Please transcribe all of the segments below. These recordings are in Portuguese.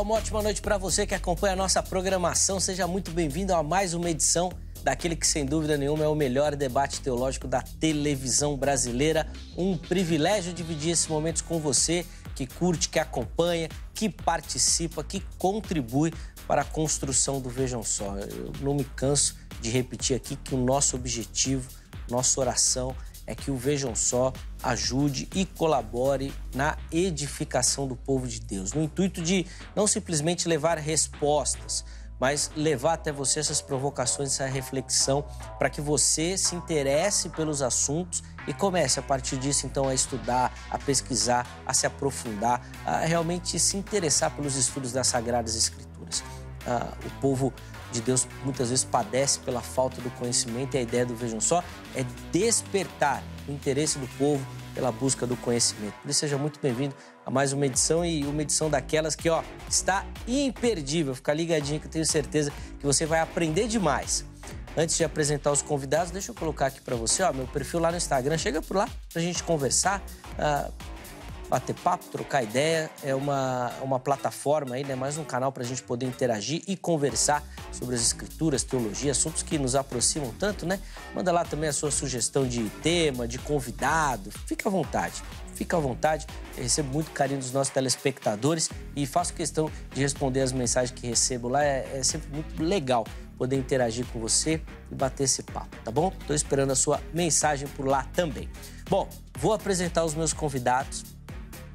pessoal, uma ótima noite para você que acompanha a nossa programação. Seja muito bem-vindo a mais uma edição daquele que, sem dúvida nenhuma, é o melhor debate teológico da televisão brasileira. Um privilégio dividir esse momento com você que curte, que acompanha, que participa, que contribui para a construção do Vejam Só. Eu não me canso de repetir aqui que o nosso objetivo, nossa oração é que o Vejam Só ajude e colabore na edificação do povo de Deus, no intuito de não simplesmente levar respostas, mas levar até você essas provocações, essa reflexão, para que você se interesse pelos assuntos e comece a partir disso então a estudar, a pesquisar, a se aprofundar, a realmente se interessar pelos estudos das Sagradas Escrituras. Ah, o povo de Deus muitas vezes padece pela falta do conhecimento e a ideia do Vejam Só é despertar o interesse do povo pela busca do conhecimento. Por isso, seja muito bem-vindo a mais uma edição e uma edição daquelas que, ó, está imperdível. Fica ligadinho que eu tenho certeza que você vai aprender demais. Antes de apresentar os convidados, deixa eu colocar aqui para você, ó, meu perfil lá no Instagram. Chega por lá para a gente conversar. Uh, bater papo, trocar ideia. É uma, uma plataforma aí, né? Mais um canal para a gente poder interagir e conversar sobre as escrituras, teologia, assuntos que nos aproximam tanto, né? Manda lá também a sua sugestão de tema, de convidado. Fica à vontade. Fica à vontade, eu recebo muito carinho dos nossos telespectadores e faço questão de responder as mensagens que recebo lá. é, é sempre muito legal poder interagir com você e bater esse papo, tá bom? Estou esperando a sua mensagem por lá também. Bom, vou apresentar os meus convidados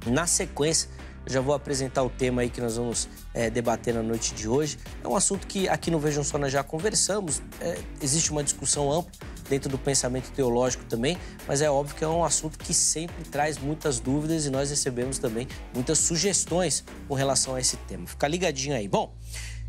na sequência, eu já vou apresentar o tema aí que nós vamos é, debater na noite de hoje. É um assunto que aqui no Vejam Só nós já conversamos, é, existe uma discussão ampla dentro do pensamento teológico também, mas é óbvio que é um assunto que sempre traz muitas dúvidas e nós recebemos também muitas sugestões com relação a esse tema. Fica ligadinho aí. Bom,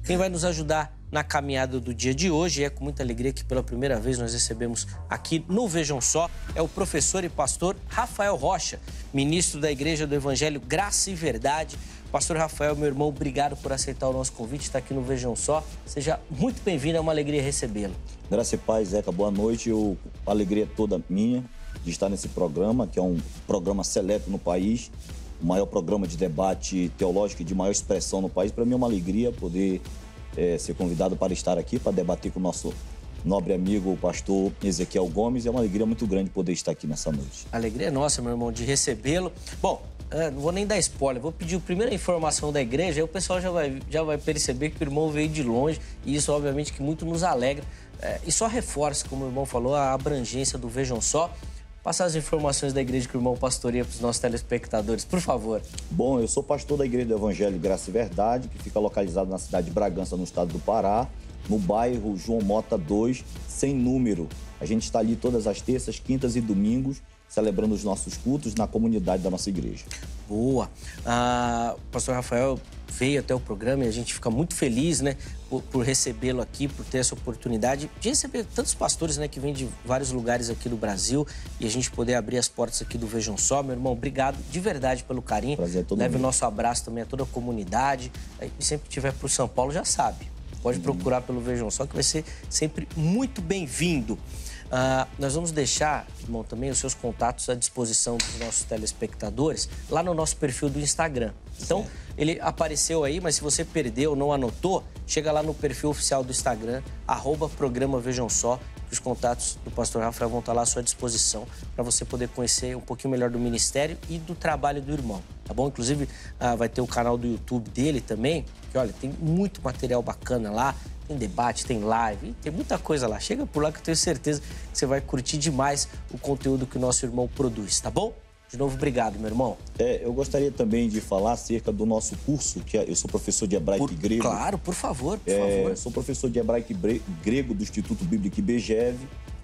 quem vai nos ajudar na caminhada do dia de hoje. E é com muita alegria que pela primeira vez nós recebemos aqui no Vejam Só é o professor e pastor Rafael Rocha, ministro da Igreja do Evangelho Graça e Verdade. Pastor Rafael, meu irmão, obrigado por aceitar o nosso convite, está aqui no Vejam Só. Seja muito bem-vindo, é uma alegria recebê-lo. Graça e paz, Zeca, boa noite. Eu, a alegria é toda minha de estar nesse programa, que é um programa seleto no país, o maior programa de debate teológico e de maior expressão no país. Para mim é uma alegria poder é, ser convidado para estar aqui para debater com o nosso nobre amigo, o pastor Ezequiel Gomes. É uma alegria muito grande poder estar aqui nessa noite. Alegria é nossa, meu irmão, de recebê-lo. Bom, é, não vou nem dar spoiler, vou pedir a primeira informação da igreja, aí o pessoal já vai, já vai perceber que o irmão veio de longe, e isso, obviamente, que muito nos alegra. É, e só reforça, como o irmão falou, a abrangência do Vejam Só passar as informações da igreja que o irmão pastoreia para os nossos telespectadores, por favor. Bom, eu sou pastor da Igreja do Evangelho Graça e Verdade, que fica localizado na cidade de Bragança, no estado do Pará, no bairro João Mota 2, sem número. A gente está ali todas as terças, quintas e domingos, celebrando os nossos cultos na comunidade da nossa igreja. Boa. Ah, o pastor Rafael veio até o programa e a gente fica muito feliz, né? por, por recebê-lo aqui, por ter essa oportunidade de receber tantos pastores né, que vêm de vários lugares aqui do Brasil e a gente poder abrir as portas aqui do Vejam Só. Meu irmão, obrigado de verdade pelo carinho. Prazer a é todo Leve o nosso abraço também a toda a comunidade. E sempre que tiver o São Paulo, já sabe. Pode uhum. procurar pelo Vejam Só, que vai ser sempre muito bem-vindo. Uh, nós vamos deixar, irmão, também os seus contatos à disposição dos nossos telespectadores lá no nosso perfil do Instagram. Então. Certo ele apareceu aí, mas se você perdeu, não anotou, chega lá no perfil oficial do Instagram, arroba programa Vejam Só, que os contatos do pastor Rafael vão estar lá à sua disposição para você poder conhecer um pouquinho melhor do ministério e do trabalho do irmão, tá bom? Inclusive, ah, vai ter o canal do YouTube dele também, que olha, tem muito material bacana lá, tem debate, tem live, tem muita coisa lá. Chega por lá que eu tenho certeza que você vai curtir demais o conteúdo que o nosso irmão produz, tá bom? De novo, obrigado, meu irmão. É, eu gostaria também de falar acerca do nosso curso, que é, eu sou professor de hebraico por, e grego. Claro, por favor, por é, favor. Sou professor de hebraico e grego do Instituto Bíblico IBGEV.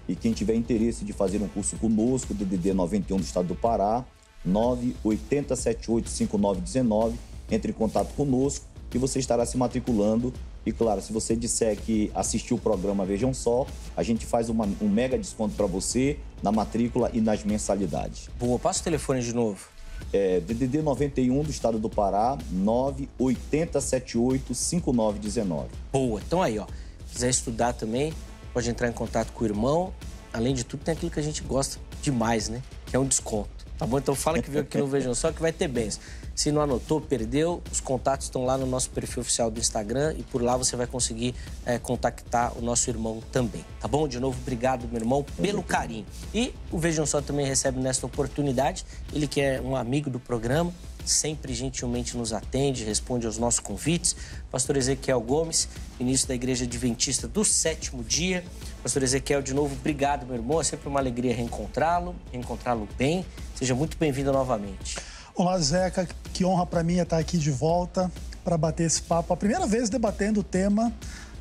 E quem tiver interesse de fazer um curso conosco, DDD 91 do Estado do Pará, 980785919, entre em contato conosco e você estará se matriculando e claro, se você disser que assistiu o programa Vejam Só, a gente faz uma, um mega desconto para você na matrícula e nas mensalidades. Boa, passa o telefone de novo. É, DDD 91 do estado do Pará, 980785919. Boa, então aí, ó. Quiser estudar também, pode entrar em contato com o irmão. Além de tudo, tem aquilo que a gente gosta demais, né? Que é um desconto. Tá bom? Então fala que veio aqui no Vejam Só que vai ter bens. Se não anotou, perdeu, os contatos estão lá no nosso perfil oficial do Instagram e por lá você vai conseguir é, contactar o nosso irmão também. Tá bom? De novo, obrigado, meu irmão, pelo carinho. E o Vejam Só também recebe nesta oportunidade, ele que é um amigo do programa, sempre gentilmente nos atende, responde aos nossos convites. Pastor Ezequiel Gomes, ministro da Igreja Adventista do Sétimo Dia. Pastor Ezequiel, de novo, obrigado, meu irmão. É sempre uma alegria reencontrá-lo, reencontrá-lo bem. Seja muito bem-vindo novamente. Olá, Zeca. Que honra para mim é estar aqui de volta para bater esse papo. A primeira vez debatendo o tema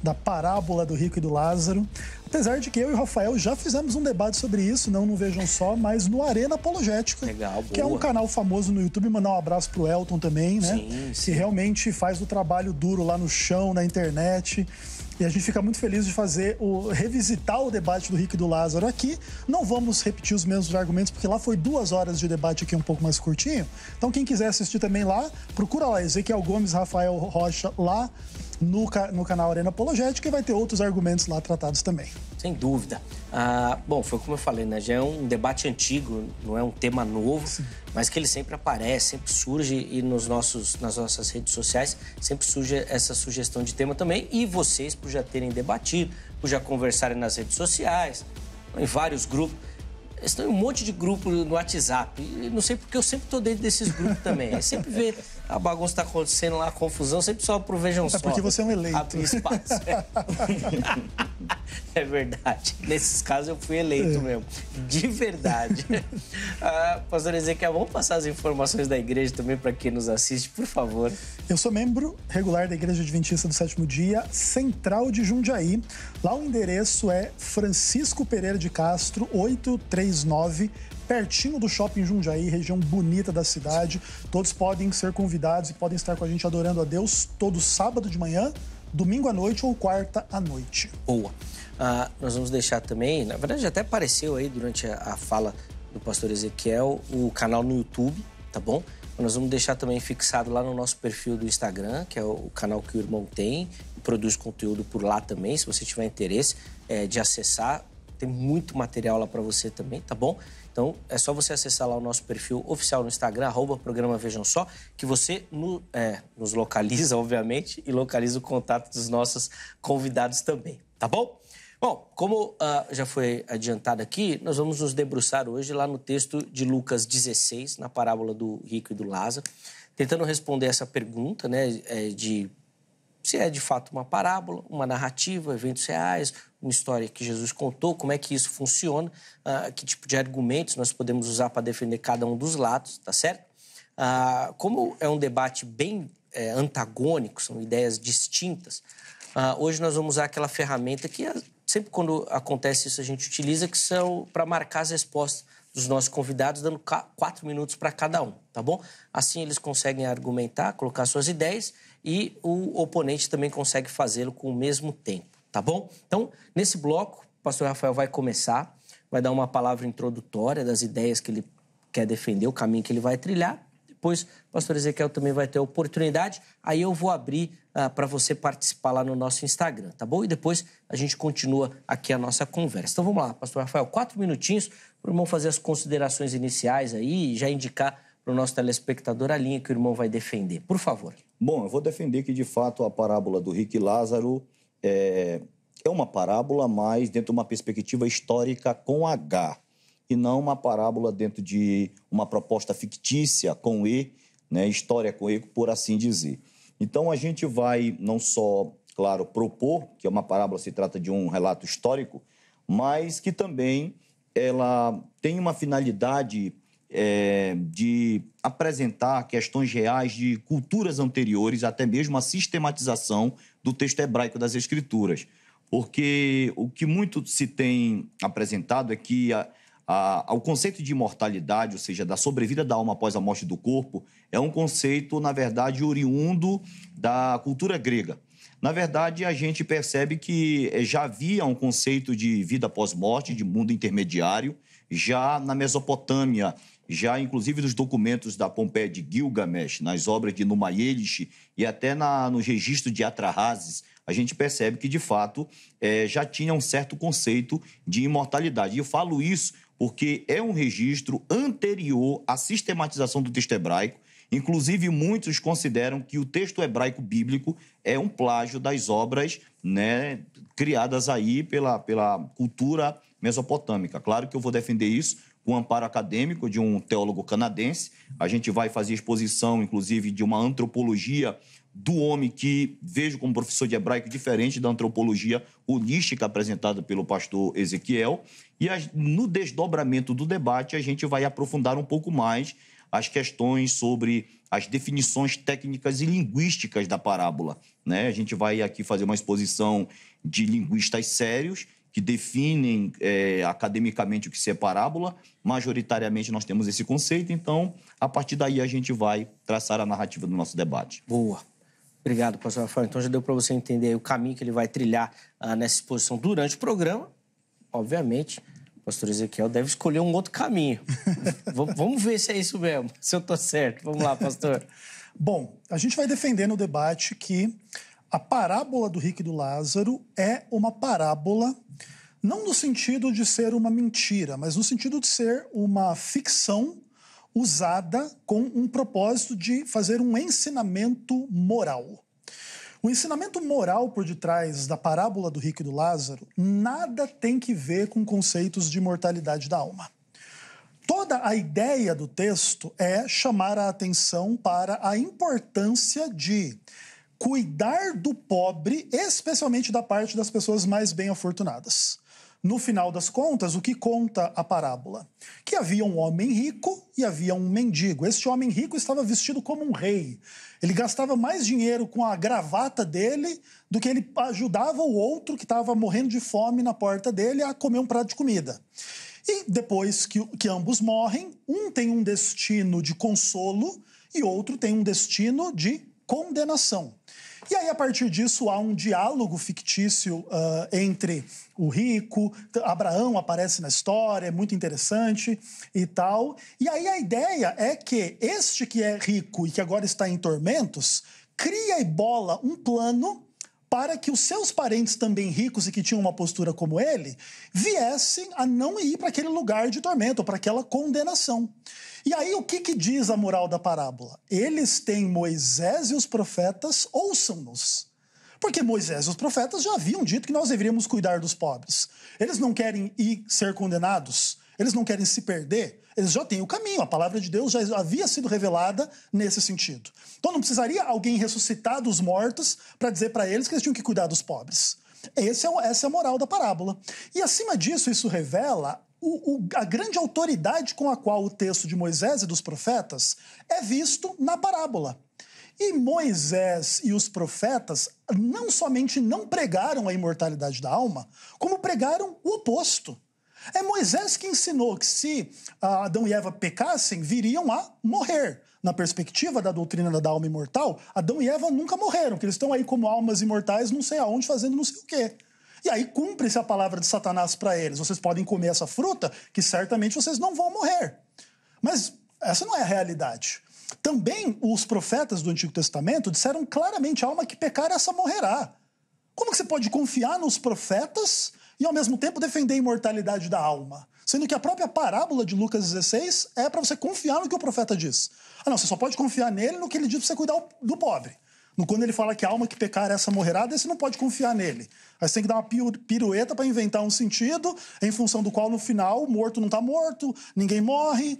da parábola do rico e do Lázaro. Apesar de que eu e o Rafael já fizemos um debate sobre isso, não no Vejam Só, mas no Arena Apologética. Legal, que é um canal famoso no YouTube. Mandar um abraço pro Elton também, né? Sim, sim. Que realmente faz o trabalho duro lá no chão, na internet. E a gente fica muito feliz de fazer o revisitar o debate do Rick e do Lázaro aqui. Não vamos repetir os mesmos argumentos, porque lá foi duas horas de debate aqui um pouco mais curtinho. Então, quem quiser assistir também lá, procura lá, Ezequiel Gomes, Rafael Rocha lá no, no canal Arena Apologética e vai ter outros argumentos lá tratados também. Sem dúvida. Ah, bom, foi como eu falei, né? Já é um debate antigo, não é um tema novo, Sim. mas que ele sempre aparece, sempre surge e nos nossos, nas nossas redes sociais sempre surge essa sugestão de tema também. E vocês, por já terem debatido, por já conversarem nas redes sociais, em vários grupos, estão em um monte de grupo no WhatsApp. E não sei porque eu sempre estou dentro desses grupos também. sempre vê a bagunça está acontecendo lá, a confusão, sempre só o vejam é só. É porque você é um eleito. Abre espaço. é verdade. Nesses casos eu fui eleito é. mesmo. De verdade. ah, pastor Ezequiel, vamos passar as informações da igreja também para quem nos assiste, por favor. Eu sou membro regular da Igreja Adventista do Sétimo Dia, Central de Jundiaí. Lá o endereço é Francisco Pereira de Castro, 839 pertinho do shopping Jundiaí, região bonita da cidade. Todos podem ser convidados e podem estar com a gente adorando a Deus todo sábado de manhã, domingo à noite ou quarta à noite. Boa. Ah, nós vamos deixar também, na verdade até apareceu aí durante a, fala do pastor Ezequiel o canal no YouTube, tá bom? Nós vamos deixar também fixado lá no nosso perfil do Instagram, que é o canal que o irmão tem, produz conteúdo por lá também. Se você tiver interesse é, de acessar, tem muito material lá para você também, tá bom? Então é só você acessar lá o nosso perfil oficial no Instagram, arroba programa Vejam Só, que você no, é, nos localiza, obviamente, e localiza o contato dos nossos convidados também, tá bom? Bom, como ah, já foi adiantado aqui, nós vamos nos debruçar hoje lá no texto de Lucas 16, na parábola do rico e do Lázaro, tentando responder essa pergunta, né, é, de se é de fato uma parábola, uma narrativa, eventos reais, uma história que Jesus contou, como é que isso funciona, uh, que tipo de argumentos nós podemos usar para defender cada um dos lados, tá certo? Uh, como é um debate bem é, antagônico, são ideias distintas, uh, hoje nós vamos usar aquela ferramenta que sempre quando acontece isso a gente utiliza, que são para marcar as respostas dos nossos convidados, dando quatro minutos para cada um, tá bom? Assim eles conseguem argumentar, colocar suas ideias e o oponente também consegue fazê-lo com o mesmo tempo, tá bom? Então, nesse bloco, o pastor Rafael vai começar, vai dar uma palavra introdutória das ideias que ele quer defender, o caminho que ele vai trilhar. Depois, o pastor Ezequiel também vai ter a oportunidade. Aí eu vou abrir ah, para você participar lá no nosso Instagram, tá bom? E depois a gente continua aqui a nossa conversa. Então vamos lá, pastor Rafael, quatro minutinhos para o irmão fazer as considerações iniciais aí e já indicar para o nosso telespectador a linha que o irmão vai defender. Por favor. Bom, eu vou defender que, de fato, a parábola do Rick Lázaro é, é uma parábola, mas dentro de uma perspectiva histórica com H, e não uma parábola dentro de uma proposta fictícia com E, né, história com E, por assim dizer. Então, a gente vai não só, claro, propor, que é uma parábola, se trata de um relato histórico, mas que também ela tem uma finalidade é, de apresentar questões reais de culturas anteriores, até mesmo a sistematização do texto hebraico das Escrituras. Porque o que muito se tem apresentado é que a, a, o conceito de imortalidade, ou seja, da sobrevida da alma após a morte do corpo, é um conceito, na verdade, oriundo da cultura grega. Na verdade, a gente percebe que é, já havia um conceito de vida pós-morte, de mundo intermediário, já na Mesopotâmia já inclusive nos documentos da Pompeia de Gilgamesh, nas obras de Numa Elish e até na, no registro de Atrahasis, a gente percebe que, de fato, é, já tinha um certo conceito de imortalidade. E eu falo isso porque é um registro anterior à sistematização do texto hebraico, Inclusive, muitos consideram que o texto hebraico bíblico é um plágio das obras né, criadas aí pela, pela cultura mesopotâmica. Claro que eu vou defender isso, com amparo acadêmico de um teólogo canadense. A gente vai fazer exposição, inclusive, de uma antropologia do homem que vejo como professor de hebraico diferente da antropologia holística apresentada pelo pastor Ezequiel. E no desdobramento do debate, a gente vai aprofundar um pouco mais as questões sobre as definições técnicas e linguísticas da parábola. Né? A gente vai aqui fazer uma exposição de linguistas sérios que definem é, academicamente o que é parábola. Majoritariamente nós temos esse conceito, então a partir daí a gente vai traçar a narrativa do nosso debate. Boa. Obrigado, pastor Rafael. Então já deu para você entender o caminho que ele vai trilhar ah, nessa exposição durante o programa. Obviamente, o pastor Ezequiel deve escolher um outro caminho. vamos ver se é isso mesmo, se eu estou certo. Vamos lá, pastor. Bom, a gente vai defender no debate que a parábola do rico e do Lázaro é uma parábola, não no sentido de ser uma mentira, mas no sentido de ser uma ficção usada com um propósito de fazer um ensinamento moral. O ensinamento moral por detrás da parábola do rico e do Lázaro nada tem que ver com conceitos de mortalidade da alma. Toda a ideia do texto é chamar a atenção para a importância de cuidar do pobre, especialmente da parte das pessoas mais bem afortunadas. No final das contas, o que conta a parábola? Que havia um homem rico e havia um mendigo. Este homem rico estava vestido como um rei. Ele gastava mais dinheiro com a gravata dele do que ele ajudava o outro que estava morrendo de fome na porta dele a comer um prato de comida. E depois que, que ambos morrem, um tem um destino de consolo e outro tem um destino de condenação. E aí, a partir disso, há um diálogo fictício uh, entre o rico, Abraão aparece na história, é muito interessante e tal. E aí a ideia é que este que é rico e que agora está em tormentos, cria e bola um plano para que os seus parentes também ricos e que tinham uma postura como ele viessem a não ir para aquele lugar de tormento, para aquela condenação. E aí, o que, que diz a moral da parábola? Eles têm Moisés e os profetas, ouçam-nos. Porque Moisés e os profetas já haviam dito que nós deveríamos cuidar dos pobres. Eles não querem ir ser condenados, eles não querem se perder, eles já têm o caminho. A palavra de Deus já havia sido revelada nesse sentido. Então não precisaria alguém ressuscitar dos mortos para dizer para eles que eles tinham que cuidar dos pobres. É, essa é a moral da parábola. E acima disso, isso revela o, o, a grande autoridade com a qual o texto de Moisés e dos profetas é visto na parábola. E Moisés e os profetas não somente não pregaram a imortalidade da alma, como pregaram o oposto. É Moisés que ensinou que se ah, Adão e Eva pecassem, viriam a morrer. Na perspectiva da doutrina da alma imortal, Adão e Eva nunca morreram, porque eles estão aí como almas imortais, não sei aonde, fazendo não sei o quê. E aí cumpre-se a palavra de Satanás para eles: vocês podem comer essa fruta, que certamente vocês não vão morrer. Mas essa não é a realidade. Também os profetas do Antigo Testamento disseram claramente: a alma que pecar, essa morrerá. Como que você pode confiar nos profetas e ao mesmo tempo defender a imortalidade da alma? Sendo que a própria parábola de Lucas 16 é para você confiar no que o profeta diz. Ah, não, você só pode confiar nele no que ele diz para você cuidar do pobre. Quando ele fala que a alma que pecar é essa morrerá, daí você não pode confiar nele. Aí você tem que dar uma pirueta para inventar um sentido, em função do qual, no final, o morto não está morto, ninguém morre,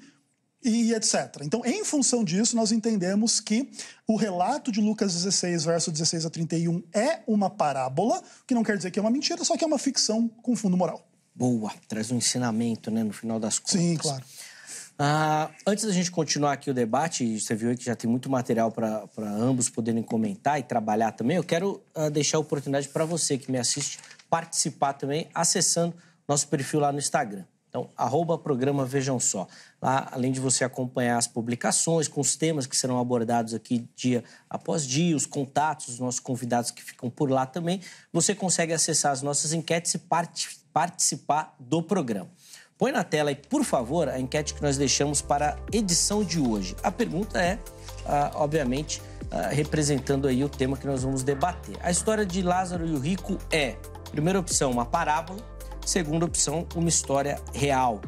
e etc. Então, em função disso, nós entendemos que o relato de Lucas 16, verso 16 a 31, é uma parábola, que não quer dizer que é uma mentira, só que é uma ficção com fundo moral. Boa, traz um ensinamento, né, no final das contas. Sim, claro. Ah, antes da gente continuar aqui o debate, você viu que já tem muito material para ambos poderem comentar e trabalhar também, eu quero ah, deixar a oportunidade para você que me assiste participar também acessando nosso perfil lá no Instagram. Então, arroba programa Vejam Só. Lá, além de você acompanhar as publicações, com os temas que serão abordados aqui dia após dia, os contatos dos nossos convidados que ficam por lá também, você consegue acessar as nossas enquetes e part participar do programa. Põe na tela aí, por favor, a enquete que nós deixamos para a edição de hoje. A pergunta é, ah, obviamente, ah, representando aí o tema que nós vamos debater. A história de Lázaro e o Rico é, primeira opção, uma parábola, segunda opção, uma história real.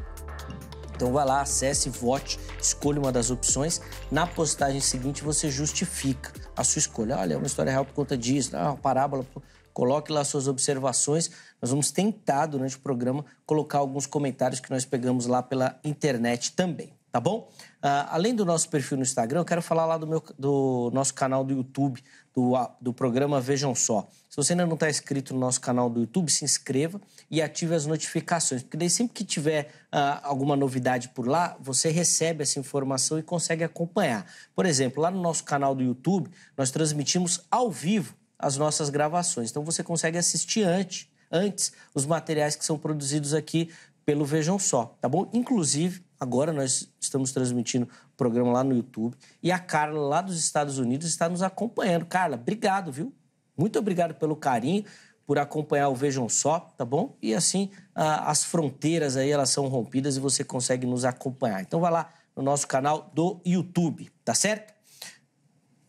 Então vai lá, acesse, vote, escolha uma das opções. Na postagem seguinte você justifica a sua escolha. Olha, é uma história real por conta disso, né? ah, uma parábola. Coloque lá suas observações. Nós vamos tentar, durante o programa, colocar alguns comentários que nós pegamos lá pela internet também, tá bom? Uh, além do nosso perfil no Instagram, eu quero falar lá do, meu, do nosso canal do YouTube, do, do programa Vejam Só. Se você ainda não está inscrito no nosso canal do YouTube, se inscreva e ative as notificações, porque daí sempre que tiver uh, alguma novidade por lá, você recebe essa informação e consegue acompanhar. Por exemplo, lá no nosso canal do YouTube, nós transmitimos ao vivo as nossas gravações, então você consegue assistir antes antes os materiais que são produzidos aqui pelo Vejam Só, tá bom? Inclusive, agora nós estamos transmitindo o programa lá no YouTube e a Carla, lá dos Estados Unidos, está nos acompanhando. Carla, obrigado, viu? Muito obrigado pelo carinho, por acompanhar o Vejam Só, tá bom? E assim, as fronteiras aí, elas são rompidas e você consegue nos acompanhar. Então, vai lá no nosso canal do YouTube, tá certo?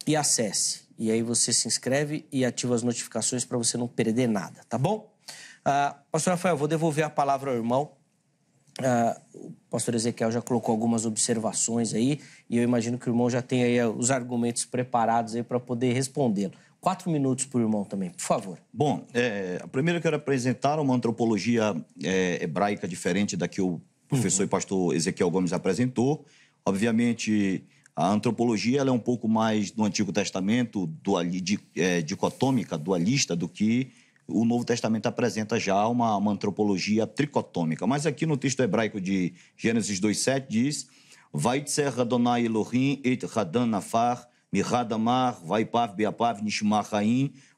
E acesse. E aí você se inscreve e ativa as notificações para você não perder nada, tá bom? Ah, pastor Rafael, vou devolver a palavra ao irmão. Ah, o pastor Ezequiel já colocou algumas observações aí e eu imagino que o irmão já tem aí ah, os argumentos preparados aí para poder respondê-lo. Quatro minutos para o irmão também, por favor. Bom, é, primeiro eu quero apresentar uma antropologia é, hebraica diferente da que o professor uhum. e pastor Ezequiel Gomes apresentou. Obviamente, a antropologia ela é um pouco mais do Antigo Testamento, duali, é, dicotômica, dualista, do que o Novo Testamento apresenta já uma, uma antropologia tricotômica. Mas aqui no texto hebraico de Gênesis 2,7 diz: Vaitzer Adonai Elohim et Radan Nafar, Mihadamar, Vaipav Beapav vai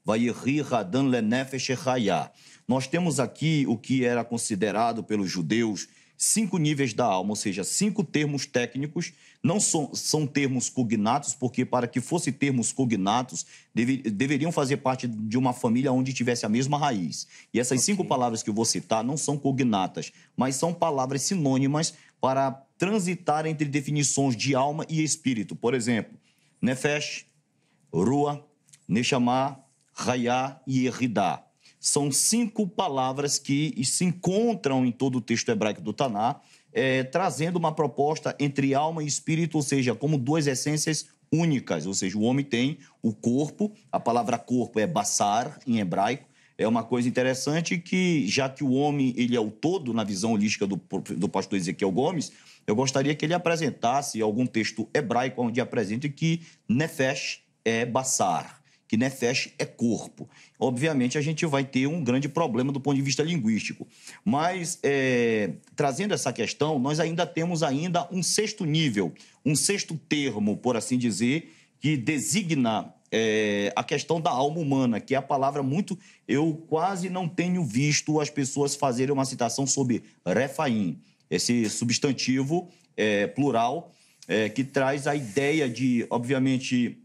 Vairri Radan Lenefesh Echayah. Nós temos aqui o que era considerado pelos judeus cinco níveis da alma, ou seja, cinco termos técnicos não são termos cognatos, porque para que fossem termos cognatos, deve, deveriam fazer parte de uma família onde tivesse a mesma raiz. E essas okay. cinco palavras que eu vou citar não são cognatas, mas são palavras sinônimas para transitar entre definições de alma e espírito. Por exemplo, nefesh, rua, nechamá, rayá e erridá. São cinco palavras que se encontram em todo o texto hebraico do Taná é, trazendo uma proposta entre alma e espírito, ou seja, como duas essências únicas. Ou seja, o homem tem o corpo, a palavra corpo é basar em hebraico, é uma coisa interessante que, já que o homem ele é o todo na visão holística do, do pastor Ezequiel Gomes, eu gostaria que ele apresentasse algum texto hebraico onde apresente que nefesh é bassar que nefesh é, é corpo. Obviamente, a gente vai ter um grande problema do ponto de vista linguístico. Mas, é, trazendo essa questão, nós ainda temos ainda um sexto nível, um sexto termo, por assim dizer, que designa é, a questão da alma humana, que é a palavra muito... Eu quase não tenho visto as pessoas fazerem uma citação sobre refaim, esse substantivo é, plural, é, que traz a ideia de, obviamente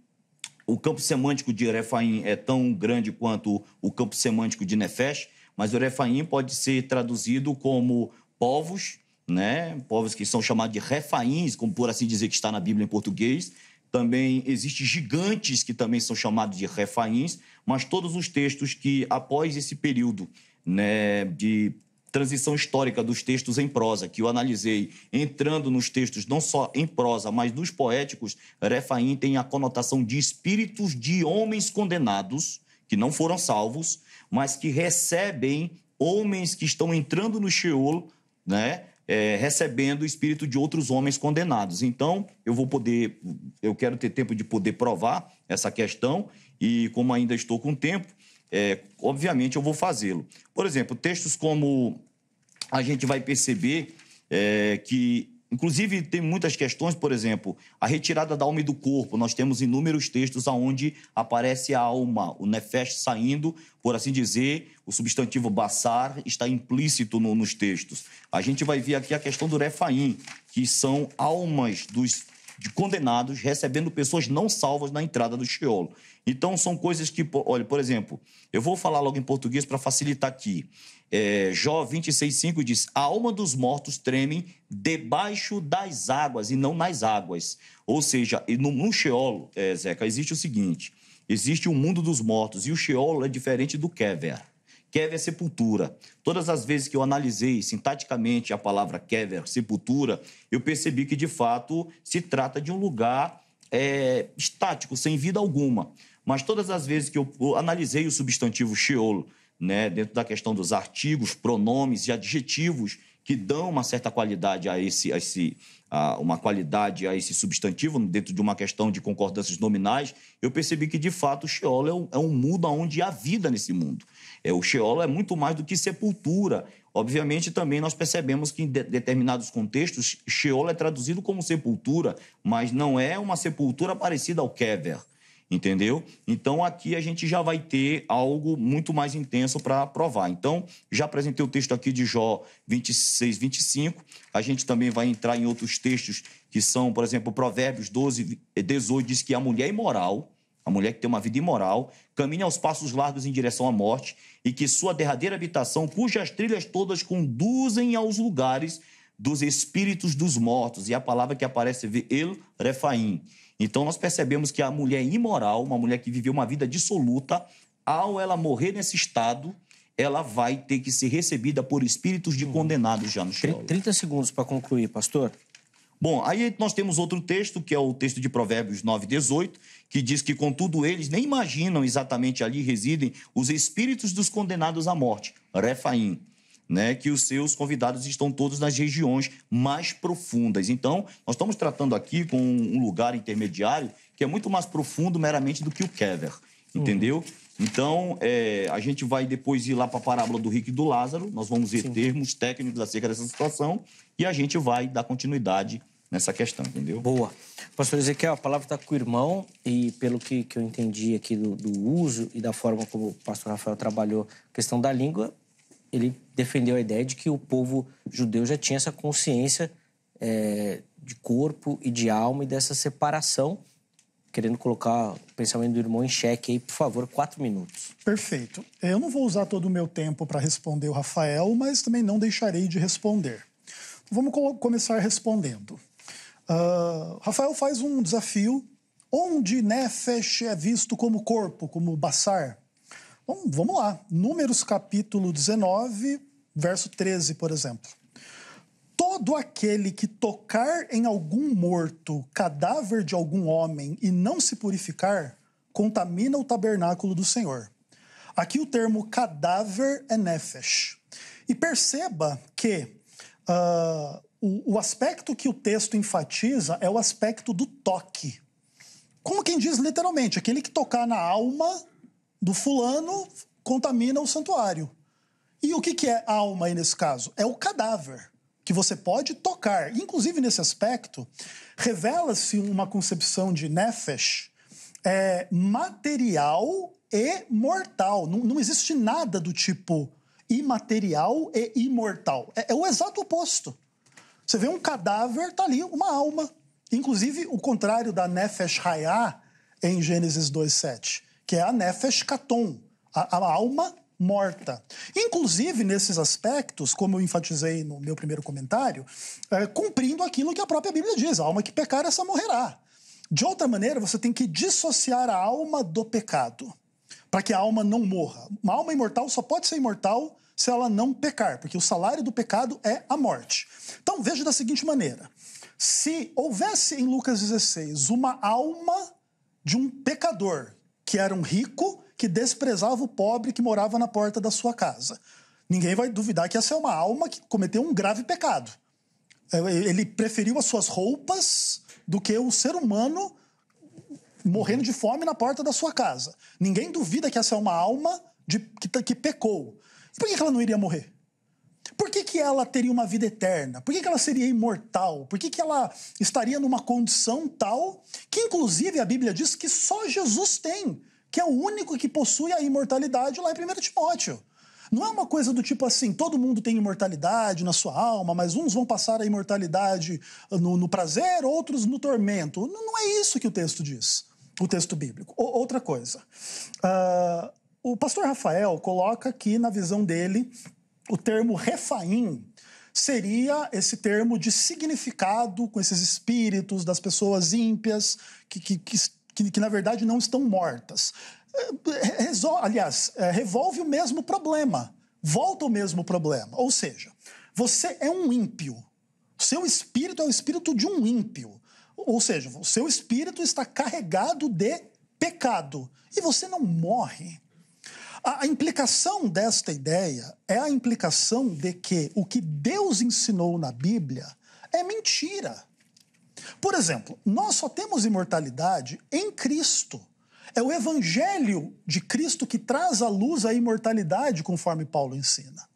o campo semântico de Refaim é tão grande quanto o campo semântico de Nefesh, mas o Refaim pode ser traduzido como povos, né? povos que são chamados de Refaíns, como por assim dizer que está na Bíblia em português. Também existem gigantes que também são chamados de Refaíns, mas todos os textos que após esse período né, de transição histórica dos textos em prosa, que eu analisei, entrando nos textos não só em prosa, mas nos poéticos, Refaim tem a conotação de espíritos de homens condenados, que não foram salvos, mas que recebem homens que estão entrando no Sheol, né? É, recebendo o espírito de outros homens condenados. Então, eu vou poder, eu quero ter tempo de poder provar essa questão, e como ainda estou com tempo, é, obviamente eu vou fazê-lo. Por exemplo, textos como a gente vai perceber é, que, inclusive, tem muitas questões, por exemplo, a retirada da alma e do corpo. Nós temos inúmeros textos onde aparece a alma, o nefesh saindo, por assim dizer, o substantivo baçar está implícito no, nos textos. A gente vai ver aqui a questão do refaim, que são almas dos de condenados recebendo pessoas não salvas na entrada do Sheol. Então, são coisas que, olha, por exemplo, eu vou falar logo em português para facilitar aqui. É, Jó 26,5 diz: A alma dos mortos treme debaixo das águas e não nas águas. Ou seja, no, no Sheol, é, Zeca, existe o seguinte: existe o mundo dos mortos e o Sheol é diferente do Kever. Kever é Sepultura. Todas as vezes que eu analisei sintaticamente a palavra Kever Sepultura, eu percebi que, de fato, se trata de um lugar é, estático, sem vida alguma. Mas todas as vezes que eu, analisei o substantivo Sheol, né, dentro da questão dos artigos, pronomes e adjetivos, que dão uma certa qualidade a esse, a esse a uma qualidade a esse substantivo dentro de uma questão de concordâncias nominais, eu percebi que de fato o Sheol é um, é um mundo onde há vida nesse mundo. É, o Sheol é muito mais do que sepultura. Obviamente, também nós percebemos que em de determinados contextos, Sheol é traduzido como sepultura, mas não é uma sepultura parecida ao Kever entendeu? Então aqui a gente já vai ter algo muito mais intenso para provar. Então, já apresentei o texto aqui de Jó 26, 25. A gente também vai entrar em outros textos que são, por exemplo, Provérbios 12, 18 diz que a mulher é imoral, a mulher que tem uma vida imoral, caminha aos passos largos em direção à morte e que sua derradeira habitação, cujas trilhas todas conduzem aos lugares dos espíritos dos mortos, e a palavra que aparece é El Refaim, então nós percebemos que a mulher imoral, uma mulher que viveu uma vida dissoluta, ao ela morrer nesse estado, ela vai ter que ser recebida por espíritos de condenados já no céu. 30 segundos para concluir, pastor. Bom, aí nós temos outro texto, que é o texto de Provérbios 9, 18, que diz que, contudo, eles nem imaginam exatamente ali residem os espíritos dos condenados à morte, Refaim né, que os seus convidados estão todos nas regiões mais profundas. Então, nós estamos tratando aqui com um lugar intermediário que é muito mais profundo meramente do que o Kever, uhum. entendeu? Então, é, a gente vai depois ir lá para a parábola do rico e do Lázaro, nós vamos ver Sim. termos técnicos acerca dessa situação e a gente vai dar continuidade nessa questão, entendeu? Boa. Pastor Ezequiel, a palavra está com o irmão e pelo que, que eu entendi aqui do, do, uso e da forma como o pastor Rafael trabalhou a questão da língua, ele defendeu a ideia de que o povo judeu já tinha essa consciência é, de corpo e de alma e dessa separação, querendo colocar o pensamento do irmão em xeque aí, por favor, quatro minutos. Perfeito. É, eu não vou usar todo o meu tempo para responder o Rafael, mas também não deixarei de responder. Vamos começar respondendo. Uh, Rafael faz um desafio onde Nefesh é visto como corpo, como Bassar, Bom, então, vamos lá. Números capítulo 19, verso 13, por exemplo. Todo aquele que tocar em algum morto, cadáver de algum homem e não se purificar, contamina o tabernáculo do Senhor. Aqui o termo cadáver é nefesh. E perceba que uh, o, o aspecto que o texto enfatiza é o aspecto do toque. Como quem diz literalmente, aquele que tocar na alma do fulano contamina o santuário. E o que, que é alma aí nesse caso? É o cadáver que você pode tocar. Inclusive, nesse aspecto, revela-se uma concepção de nefesh é, material e mortal. Não, não, existe nada do tipo imaterial e imortal. É, é, o exato oposto. Você vê um cadáver, tá ali uma alma. Inclusive, o contrário da nefesh hayah em Gênesis 2.7 que é a Nefesh Katon, a, a alma morta. Inclusive, nesses aspectos, como eu enfatizei no meu primeiro comentário, é, cumprindo aquilo que a própria Bíblia diz: a alma que pecar, essa morrerá. De outra maneira, você tem que dissociar a alma do pecado, para que a alma não morra. Uma alma imortal só pode ser imortal se ela não pecar, porque o salário do pecado é a morte. Então, veja da seguinte maneira: se houvesse em Lucas 16 uma alma de um pecador que era um rico que desprezava o pobre que morava na porta da sua casa. Ninguém vai duvidar que essa é uma alma que cometeu um grave pecado. É, ele preferiu as suas roupas do que o ser humano morrendo de fome na porta da sua casa. Ninguém duvida que essa é uma alma de, que, que pecou. E por que ela não iria morrer? por que, que ela teria uma vida eterna? Por que, que ela seria imortal? Por que, que ela estaria numa condição tal que, inclusive, a Bíblia diz que só Jesus tem, que é o único que possui a imortalidade lá em 1 Timóteo. Não é uma coisa do tipo assim, todo mundo tem imortalidade na sua alma, mas uns vão passar a imortalidade no, no prazer, outros no tormento. Não, não, é isso que o texto diz, o texto bíblico. O, outra coisa. Uh, o pastor Rafael coloca que, na visão dele, o termo refaim seria esse termo de significado com esses espíritos das pessoas ímpias que, que, que, que, que na verdade não estão mortas. É, é, Resol... Aliás, é, revolve o mesmo problema, volta o mesmo problema. Ou seja, você é um ímpio. Seu espírito é o espírito de um ímpio. Ou seja, o seu espírito está carregado de pecado e você não morre. A, a implicação desta ideia é a implicação de que o que Deus ensinou na Bíblia é mentira. Por exemplo, nós só temos imortalidade em Cristo. É o evangelho de Cristo que traz à luz a imortalidade, conforme Paulo ensina.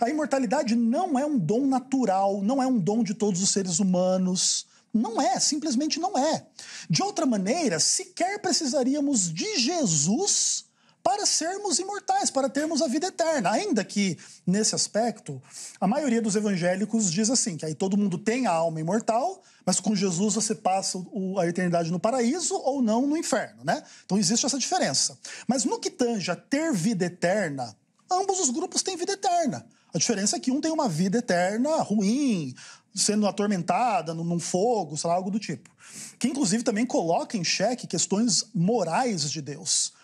A imortalidade não é um dom natural, não é um dom de todos os seres humanos. Não é, simplesmente não é. De outra maneira, sequer precisaríamos de Jesus para sermos imortais, para termos a vida eterna. Ainda que, nesse aspecto, a maioria dos evangélicos diz assim: que aí todo mundo tem a alma imortal, mas com Jesus você passa a eternidade no paraíso ou não no inferno, né? Então existe essa diferença. Mas no que tange a ter vida eterna, ambos os grupos têm vida eterna. A diferença é que um tem uma vida eterna ruim, sendo atormentada num fogo, sei lá, algo do tipo. Que inclusive também coloca em xeque questões morais de Deus.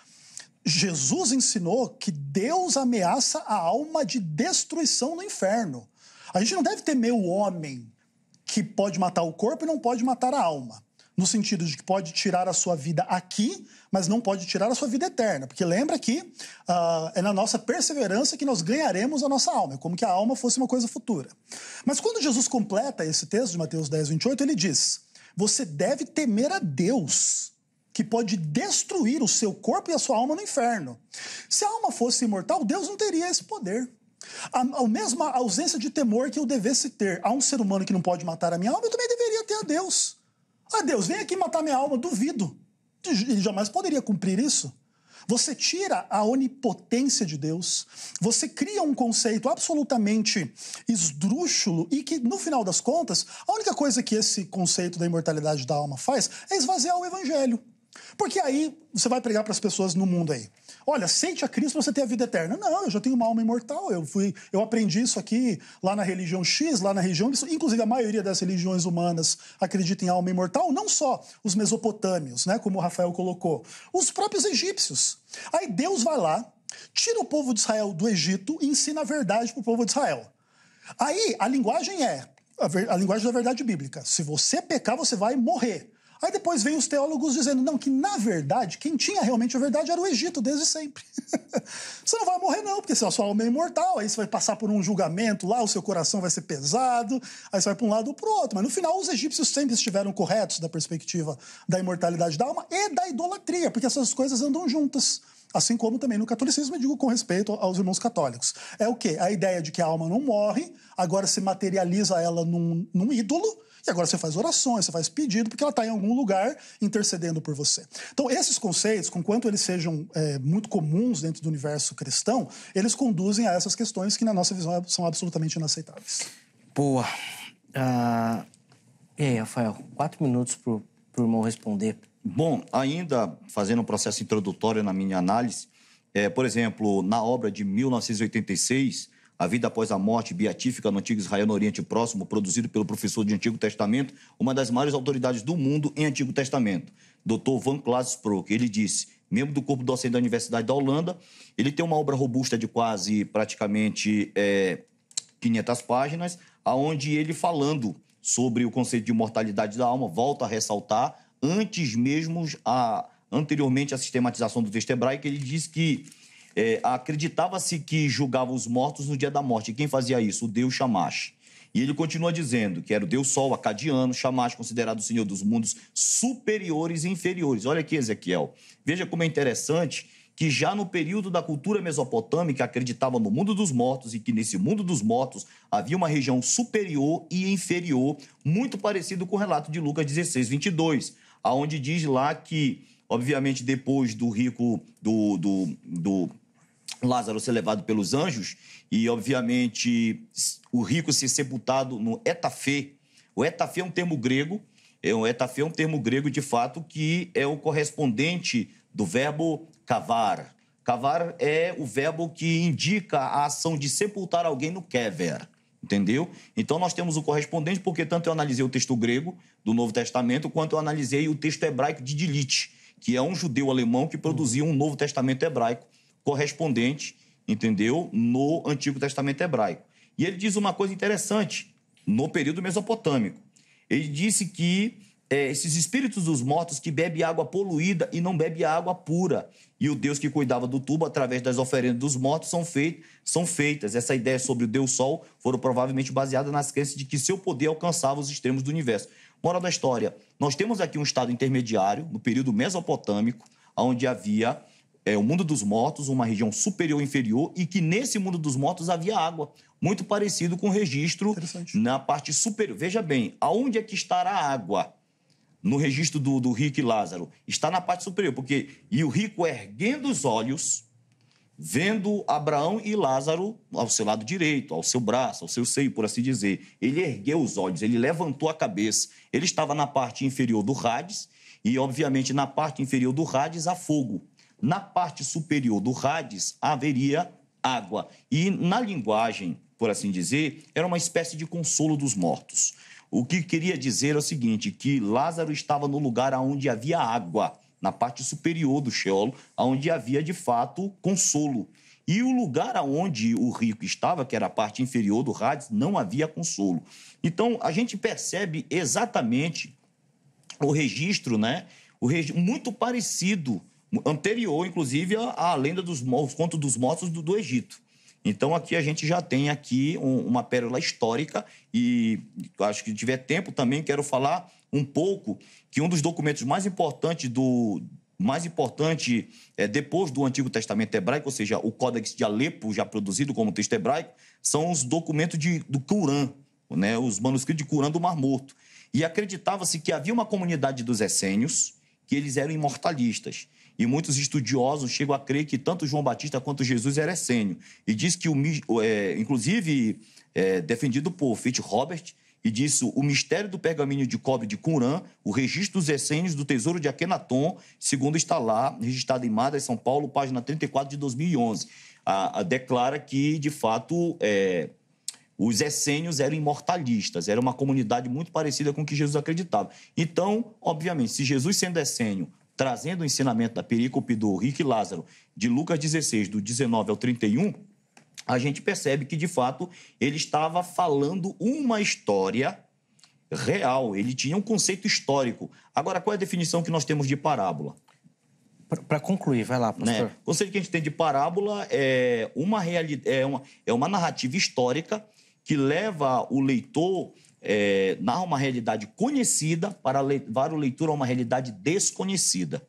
Jesus ensinou que Deus ameaça a alma de destruição no inferno. A gente não deve temer o homem que pode matar o corpo e não pode matar a alma. No sentido de que pode tirar a sua vida aqui, mas não pode tirar a sua vida eterna. Porque lembra que uh, é na nossa perseverança que nós ganharemos a nossa alma, é como que a alma fosse uma coisa futura. Mas quando Jesus completa esse texto de Mateus 10, 28, ele diz: Você deve temer a Deus que pode destruir o seu corpo e a sua alma no inferno. Se a alma fosse imortal, Deus não teria esse poder. A, a mesma ausência de temor que eu devesse ter a um ser humano que não pode matar a minha alma, eu também deveria ter a Deus. Ah, Deus, vem aqui matar minha alma, duvido. Ele jamais poderia cumprir isso. Você tira a onipotência de Deus, você cria um conceito absolutamente esdrúxulo e que, no final das contas, a única coisa que esse conceito da imortalidade da alma faz é esvaziar o evangelho. Porque aí você vai pregar para as pessoas no mundo aí. Olha, sente a Cristo você tem a vida eterna. Não, eu já tenho uma alma imortal. Eu fui, eu aprendi isso aqui lá na religião X, lá na religião. Inclusive a maioria das religiões humanas acredita em alma imortal. Não só os mesopotâmios, né, como o Rafael colocou, os próprios egípcios. Aí Deus vai lá, tira o povo de Israel do Egito e ensina a verdade para o povo de Israel. Aí a linguagem é a, ver, a linguagem da verdade bíblica. Se você pecar, você vai morrer. Aí depois vem os teólogos dizendo, não, que na verdade, quem tinha realmente a verdade era o Egito desde sempre. você não vai morrer não, porque se a sua alma é imortal, aí você vai passar por um julgamento lá, o seu coração vai ser pesado, aí você vai para um lado ou para o outro. Mas no final, os egípcios sempre estiveram corretos da perspectiva da imortalidade da alma e da idolatria, porque essas coisas andam juntas assim como também no catolicismo, eu digo com respeito aos irmãos católicos. É o quê? A ideia de que a alma não morre, agora se materializa ela num, num ídolo, e agora você faz orações, você faz pedido, porque ela está em algum lugar intercedendo por você. Então, esses conceitos, conquanto eles sejam é, muito comuns dentro do universo cristão, eles conduzem a essas questões que, na nossa visão, é, são absolutamente inaceitáveis. Boa. Uh... E aí, Rafael, quatro minutos para o irmão responder. Bom, ainda fazendo um processo introdutório na minha análise, é, por exemplo, na obra de 1986, a Vida Após a Morte Beatífica no Antigo Israel no Oriente Próximo, produzido pelo professor de Antigo Testamento, uma das maiores autoridades do mundo em Antigo Testamento, Dr. Van Klaasbroek. Ele disse, membro do corpo docente da Universidade da Holanda, ele tem uma obra robusta de quase praticamente é, 500 páginas, aonde ele falando sobre o conceito de imortalidade da alma, volta a ressaltar, antes mesmo a anteriormente a sistematização do texto hebraico, ele diz que é, Acreditava-se que julgava os mortos no dia da morte. E quem fazia isso? O deus Shamash. E ele continua dizendo que era o deus sol acadiano, Shamash, considerado o senhor dos mundos superiores e inferiores. Olha aqui, Ezequiel. Veja como é interessante que já no período da cultura mesopotâmica acreditava no mundo dos mortos e que nesse mundo dos mortos havia uma região superior e inferior, muito parecido com o relato de Lucas 16, 22, aonde diz lá que, obviamente, depois do rico, do, do, do Lázaro ser levado pelos anjos e, obviamente, o rico ser sepultado no Etafê. O Etafê é um termo grego, é um Etafê é um termo grego de fato que é o correspondente do verbo cavar. Cavar é o verbo que indica a ação de sepultar alguém no kever. Entendeu? Então nós temos o correspondente, porque tanto eu analisei o texto grego do Novo Testamento, quanto eu analisei o texto hebraico de Dilith, que é um judeu alemão que produziu um Novo Testamento hebraico correspondente, entendeu? No Antigo Testamento hebraico. E ele diz uma coisa interessante no período mesopotâmico. Ele disse que é, esses espíritos dos mortos que bebe água poluída e não bebe água pura. E o Deus que cuidava do tubo através das oferendas dos mortos são, são feitas. Essa ideia sobre o Deus Sol foram provavelmente baseadas nas crenças de que seu poder alcançava os extremos do universo. Moral da história: nós temos aqui um estado intermediário, no período mesopotâmico, onde havia é, o mundo dos motos, uma região superior e inferior, e que nesse mundo dos motos havia água, muito parecido com o registro na parte superior. Veja bem, aonde é que estará a água? No registro do, do rico e Lázaro. Está na parte superior, porque. E o rico erguendo os olhos, vendo Abraão e Lázaro ao seu lado direito, ao seu braço, ao seu seio, por assim dizer. Ele ergueu os olhos, ele levantou a cabeça. Ele estava na parte inferior do Hades e, obviamente, na parte inferior do Hades há fogo na parte superior do radis haveria água. E na linguagem, por assim dizer, era uma espécie de consolo dos mortos. O que queria dizer é o seguinte, que Lázaro estava no lugar onde havia água, na parte superior do Sheol, onde havia de fato consolo. E o lugar aonde o rico estava, que era a parte inferior do Hades, não havia consolo. Então, a gente percebe exatamente o registro, né? O registro muito parecido anterior, inclusive, à lenda dos contos dos mortos do, do Egito. Então aqui a gente já tem aqui um, uma pérola histórica e acho que tiver tempo também quero falar um pouco que um dos documentos mais importantes do mais importante é, depois do Antigo Testamento hebraico, ou seja, o Códex de Alepo já produzido como texto hebraico, são os documentos de, do Curã, né, os manuscritos de Curã do Mar Morto. E acreditava-se que havia uma comunidade dos essênios que eles eram imortalistas e muitos estudiosos chegam a crer que tanto João Batista quanto Jesus era essênio. E diz que, o, é, inclusive, é, defendido por Robert e diz o mistério do pergaminho de cobre de Qumran, o registro dos essênios do tesouro de Akenaton, segundo está lá, registrado em Madras, São Paulo, página 34 de 2011. A, a, declara que, de fato, é, os essênios eram imortalistas, era uma comunidade muito parecida com o que Jesus acreditava. Então, obviamente, se Jesus sendo essênio trazendo o ensinamento da perícope do Rick Lázaro, de Lucas 16, do 19 ao 31, a gente percebe que, de fato, ele estava falando uma história real, ele tinha um conceito histórico. Agora, qual é a definição que nós temos de parábola? Para concluir, vai lá, né? pastor. Né? O conceito que a gente tem de parábola é uma, reali... é, uma... é uma narrativa histórica que leva o leitor é, narra uma realidade conhecida para levar o leitor a uma realidade desconhecida.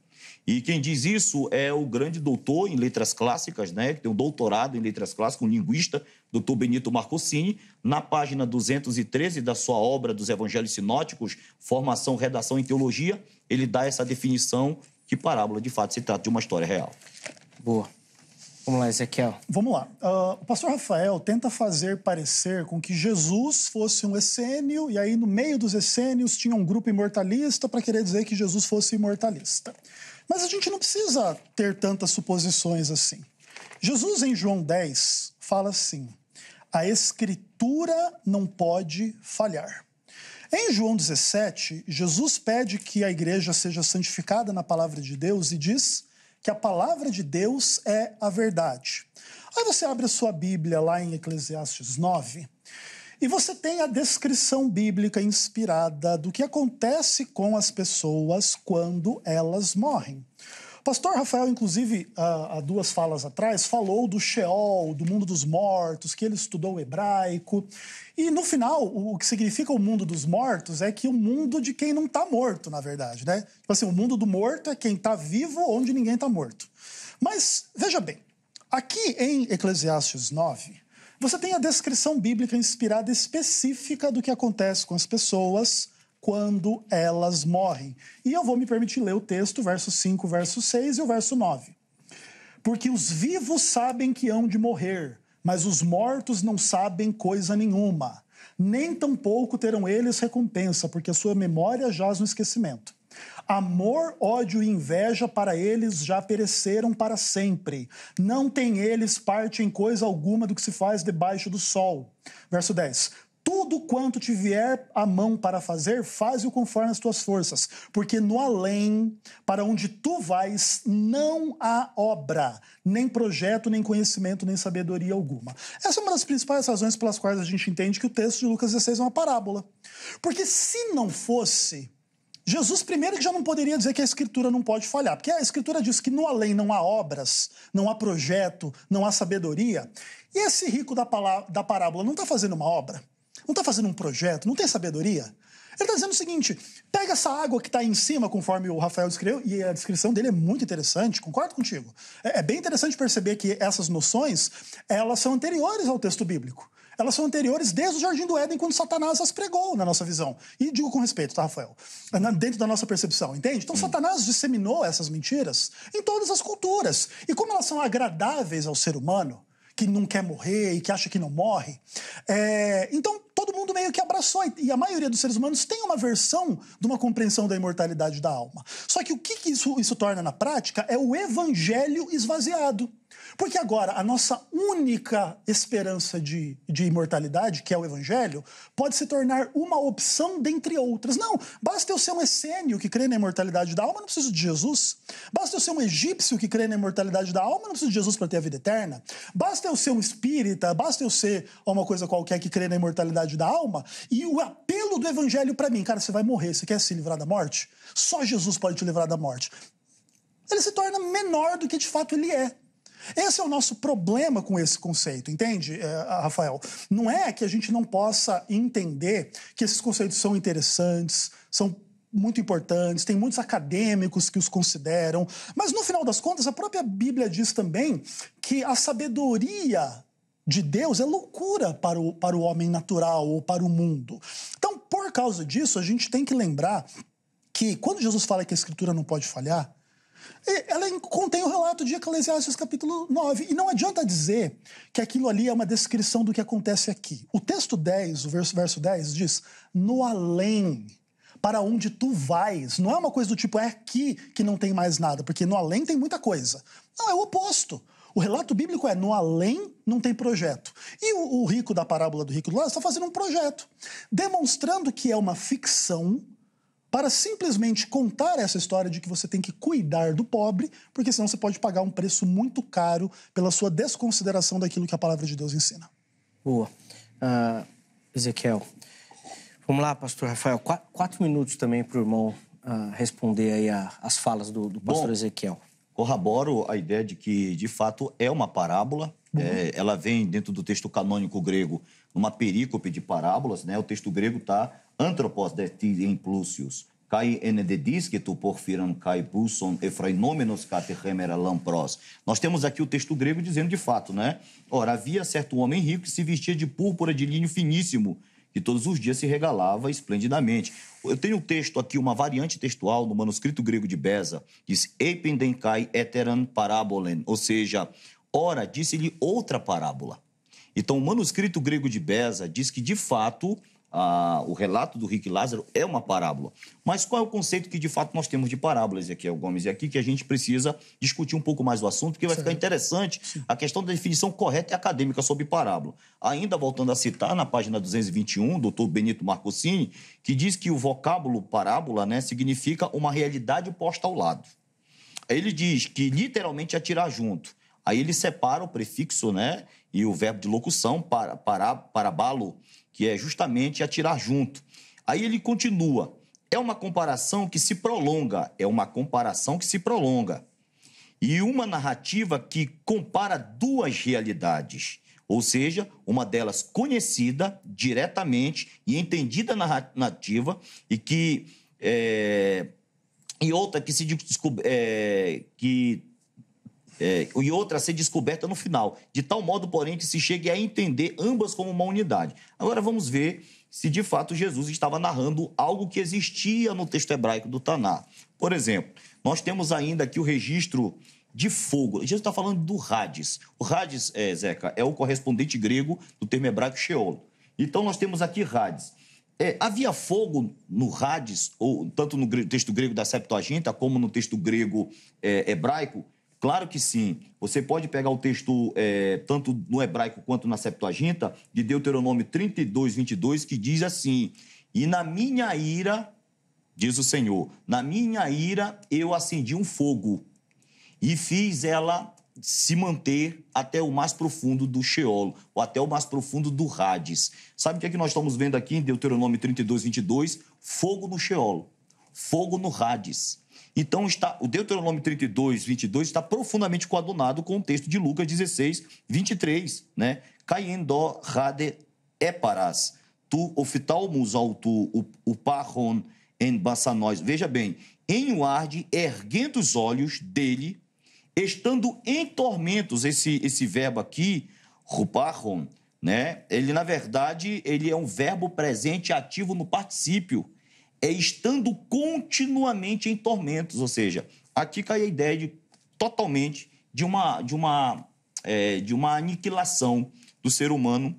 E quem diz isso é o grande doutor em letras clássicas, né, que tem um doutorado em letras clássicas, um linguista, doutor Benito Marcossini, na página 213 da sua obra dos Evangelhos Sinóticos, Formação, Redação e Teologia, ele dá essa definição que parábola de fato se trata de uma história real. Boa. Vamos lá, Ezequiel. Vamos lá. Uh, o pastor Rafael tenta fazer parecer com que Jesus fosse um essênio, e aí no meio dos essênios tinha um grupo imortalista para querer dizer que Jesus fosse imortalista. Mas a gente não precisa ter tantas suposições assim. Jesus, em João 10, fala assim: a Escritura não pode falhar. Em João 17, Jesus pede que a igreja seja santificada na palavra de Deus e diz que a palavra de Deus é a verdade. Aí você abre a sua Bíblia lá em Eclesiastes 9 e você tem a descrição bíblica inspirada do que acontece com as pessoas quando elas morrem. Pastor Rafael, inclusive, há duas falas atrás, falou do Sheol, do mundo dos mortos, que ele estudou hebraico. E no final, o que significa o mundo dos mortos é que o mundo de quem não está morto, na verdade, né? Tipo assim, o mundo do morto é quem está vivo onde ninguém está morto. Mas, veja bem, aqui em Eclesiastes 9, você tem a descrição bíblica inspirada específica do que acontece com as pessoas quando elas morrem. E eu vou me permitir ler o texto, verso 5, verso 6 e o verso 9. Porque os vivos sabem que hão de morrer, mas os mortos não sabem coisa nenhuma. Nem tampouco terão eles recompensa, porque a sua memória jaz no esquecimento. Amor, ódio e inveja para eles já pereceram para sempre. Não tem eles parte em coisa alguma do que se faz debaixo do sol. Verso 10 tudo quanto te vier a mão para fazer, faz-o conforme as tuas forças, porque no além, para onde tu vais, não há obra, nem projeto, nem conhecimento, nem sabedoria alguma. Essa é uma das principais razões pelas quais a gente entende que o texto de Lucas 16 é uma parábola. Porque se não fosse, Jesus, primeiro, que já não poderia dizer que a Escritura não pode falhar, porque a Escritura diz que no além não há obras, não há projeto, não há sabedoria. E esse rico da, palavra, da parábola não está fazendo uma obra? não está fazendo um projeto, não tem sabedoria. Ele está dizendo o seguinte: pega essa água que está em cima, conforme o Rafael descreveu, e a descrição dele é muito interessante, concordo contigo. É, é, bem interessante perceber que essas noções elas são anteriores ao texto bíblico. Elas são anteriores desde o Jardim do Éden, quando Satanás as pregou na nossa visão. E digo com respeito, tá, Rafael? Dentro da nossa percepção, entende? Então, hum. Satanás disseminou essas mentiras em todas as culturas. E como elas são agradáveis ao ser humano, que não quer morrer e que acha que não morre. É, então, todo mundo meio que abraçou, e a maioria dos seres humanos tem uma versão de uma compreensão da imortalidade da alma. Só que o que, que isso, isso torna na prática é o evangelho esvaziado. Porque agora a nossa única esperança de, de imortalidade, que é o Evangelho, pode se tornar uma opção dentre outras. Não, basta eu ser um essênio que crê na imortalidade da alma, não preciso de Jesus. Basta eu ser um egípcio que crê na imortalidade da alma, não preciso de Jesus para ter a vida eterna. Basta eu ser um espírita, basta eu ser uma coisa qualquer que crê na imortalidade da alma. E o apelo do Evangelho para mim, cara, você vai morrer, você quer se livrar da morte? Só Jesus pode te livrar da morte. Ele se torna menor do que de fato ele é. Esse é o nosso problema com esse conceito, entende, eh, Rafael? Não é que a gente não possa entender que esses conceitos são interessantes, são muito importantes, tem muitos acadêmicos que os consideram, mas no final das contas, a própria Bíblia diz também que a sabedoria de Deus é loucura para o, para o homem natural ou para o mundo. Então, por causa disso, a gente tem que lembrar que quando Jesus fala que a Escritura não pode falhar, ela contém o relato de Eclesiastes capítulo 9. E não adianta dizer que aquilo ali é uma descrição do que acontece aqui. O texto 10, o verso, verso 10, diz: No além, para onde tu vais. Não é uma coisa do tipo, é aqui que não tem mais nada, porque no além tem muita coisa. Não, é o oposto. O relato bíblico é: no além não tem projeto. E o, o rico da parábola do rico do lado está fazendo um projeto, demonstrando que é uma ficção para simplesmente contar essa história de que você tem que cuidar do pobre, porque senão você pode pagar um preço muito caro pela sua desconsideração daquilo que a palavra de Deus ensina. Boa. Uh, Ezequiel, vamos lá, pastor Rafael. Qu quatro minutos também para o irmão uh, responder aí a, as falas do, do pastor Bom, Ezequiel. Corroboro a ideia de que, de fato, é uma parábola. Uhum. É, ela vem dentro do texto canônico grego, numa perícope de parábolas. Né? O texto grego está antropos de ti kai ende que tu porfiram kai buson e frainomenos cate lampros. Nós temos aqui o texto grego dizendo de fato, né? Ora, havia certo homem rico que se vestia de púrpura de linho finíssimo, que todos os dias se regalava esplendidamente. Eu tenho um texto aqui, uma variante textual do manuscrito grego de Beza, diz kai eteran parabolen, ou seja, ora, disse-lhe outra parábola. Então, o manuscrito grego de Beza diz que, de fato, ah, o relato do Rick Lázaro é uma parábola. Mas qual é o conceito que de fato nós temos de parábola, Ezequiel Gomes? E aqui que a gente precisa discutir um pouco mais o assunto, porque vai ficar interessante a questão da definição correta e acadêmica sobre parábola. Ainda voltando a citar, na página 221, o doutor Benito Marcosini, que diz que o vocábulo parábola né, significa uma realidade posta ao lado. Ele diz que literalmente atirar é junto. Aí ele separa o prefixo né, e o verbo de locução, para, para, balo que é justamente atirar junto. Aí ele continua. É uma comparação que se prolonga, é uma comparação que se prolonga. E uma narrativa que compara duas realidades, ou seja, uma delas conhecida diretamente e entendida narrativa, e que. É, e outra que se, é, que é, e outra a ser descoberta no final. De tal modo, porém, que se chegue a entender ambas como uma unidade. Agora vamos ver se de fato Jesus estava narrando algo que existia no texto hebraico do Taná. Por exemplo, nós temos ainda aqui o registro de fogo. Jesus está falando do Hades. O Hades, é, Zeca, é o correspondente grego do termo hebraico Sheol. Então nós temos aqui Hades. É, havia fogo no Hades, ou tanto no texto grego da Septuaginta como no texto grego é, hebraico, Claro que sim. Você pode pegar o texto, é, tanto no hebraico quanto na Septuaginta, de Deuteronômio 32, 22, que diz assim: E na minha ira, diz o Senhor, na minha ira eu acendi um fogo e fiz ela se manter até o mais profundo do Sheol, ou até o mais profundo do Hades. Sabe o que é que nós estamos vendo aqui em Deuteronômio 32, 22? Fogo no Sheol, fogo no Hades. Então, está, o Deuteronômio 32, 22 está profundamente coadunado com o texto de Lucas 16, 23, né? Caiendo, rade eparas, tu oftalmus autu uparron en bassanóis. Veja bem, em Uarde, erguendo os olhos dele, estando em tormentos, esse, esse verbo aqui, ruparron, né? Ele, na verdade, ele é um verbo presente ativo no particípio é estando continuamente em tormentos, ou seja, aqui cai a ideia de totalmente de uma de uma é, de uma aniquilação do ser humano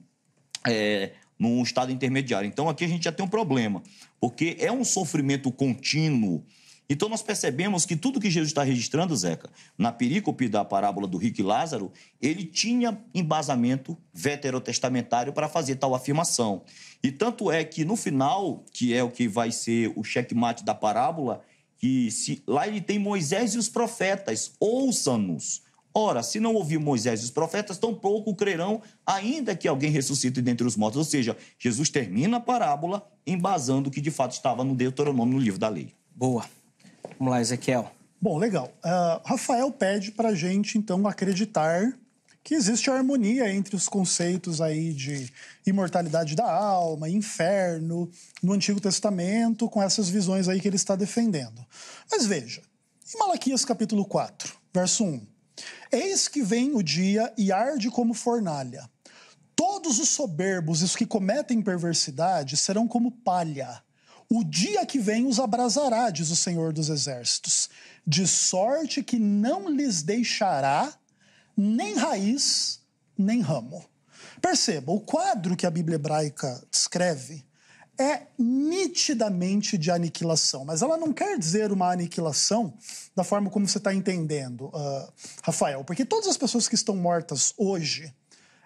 é, num estado intermediário. Então aqui a gente já tem um problema, porque é um sofrimento contínuo então nós percebemos que tudo que Jesus está registrando, Zeca, na perícope da parábola do rico e Lázaro, ele tinha embasamento veterotestamentário para fazer tal afirmação. E tanto é que no final, que é o que vai ser o checkmate da parábola, que se, lá ele tem Moisés e os profetas, ouçam-nos. Ora, se não ouvir Moisés e os profetas, tampouco crerão, ainda que alguém ressuscite dentre os mortos. Ou seja, Jesus termina a parábola embasando o que de fato estava no Deuteronômio, no livro da lei. Boa. Vamos lá, Ezequiel. Bom, legal. Uh, Rafael pede para a gente, então, acreditar que existe harmonia entre os conceitos aí de imortalidade da alma, inferno, no Antigo Testamento, com essas visões aí que ele está defendendo. Mas veja, em Malaquias capítulo 4, verso 1. Eis que vem o dia e arde como fornalha. Todos os soberbos e os que cometem perversidade serão como palha. O dia que vem os abrasará, diz o Senhor dos Exércitos, de sorte que não lhes deixará nem raiz, nem ramo. Perceba, o quadro que a Bíblia hebraica descreve é nitidamente de aniquilação, mas ela não quer dizer uma aniquilação da forma como você está entendendo, uh, Rafael, porque todas as pessoas que estão mortas hoje,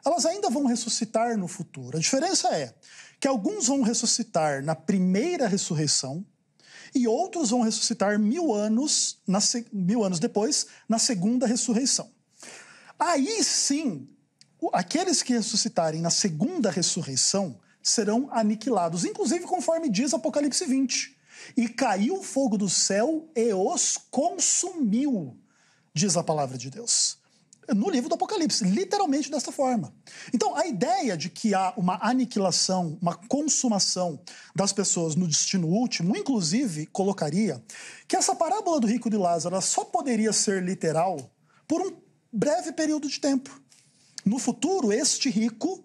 elas ainda vão ressuscitar no futuro. A diferença é que alguns vão ressuscitar na primeira ressurreição e outros vão ressuscitar mil anos, na, mil anos depois, na segunda ressurreição. Aí sim, aqueles que ressuscitarem na segunda ressurreição serão aniquilados, inclusive conforme diz Apocalipse 20. E caiu o fogo do céu e os consumiu, diz a palavra de Deus no livro do Apocalipse, literalmente dessa forma. Então, a ideia de que há uma aniquilação, uma consumação das pessoas no destino último, inclusive colocaria que essa parábola do rico de Lázaro só poderia ser literal por um breve período de tempo. No futuro, este rico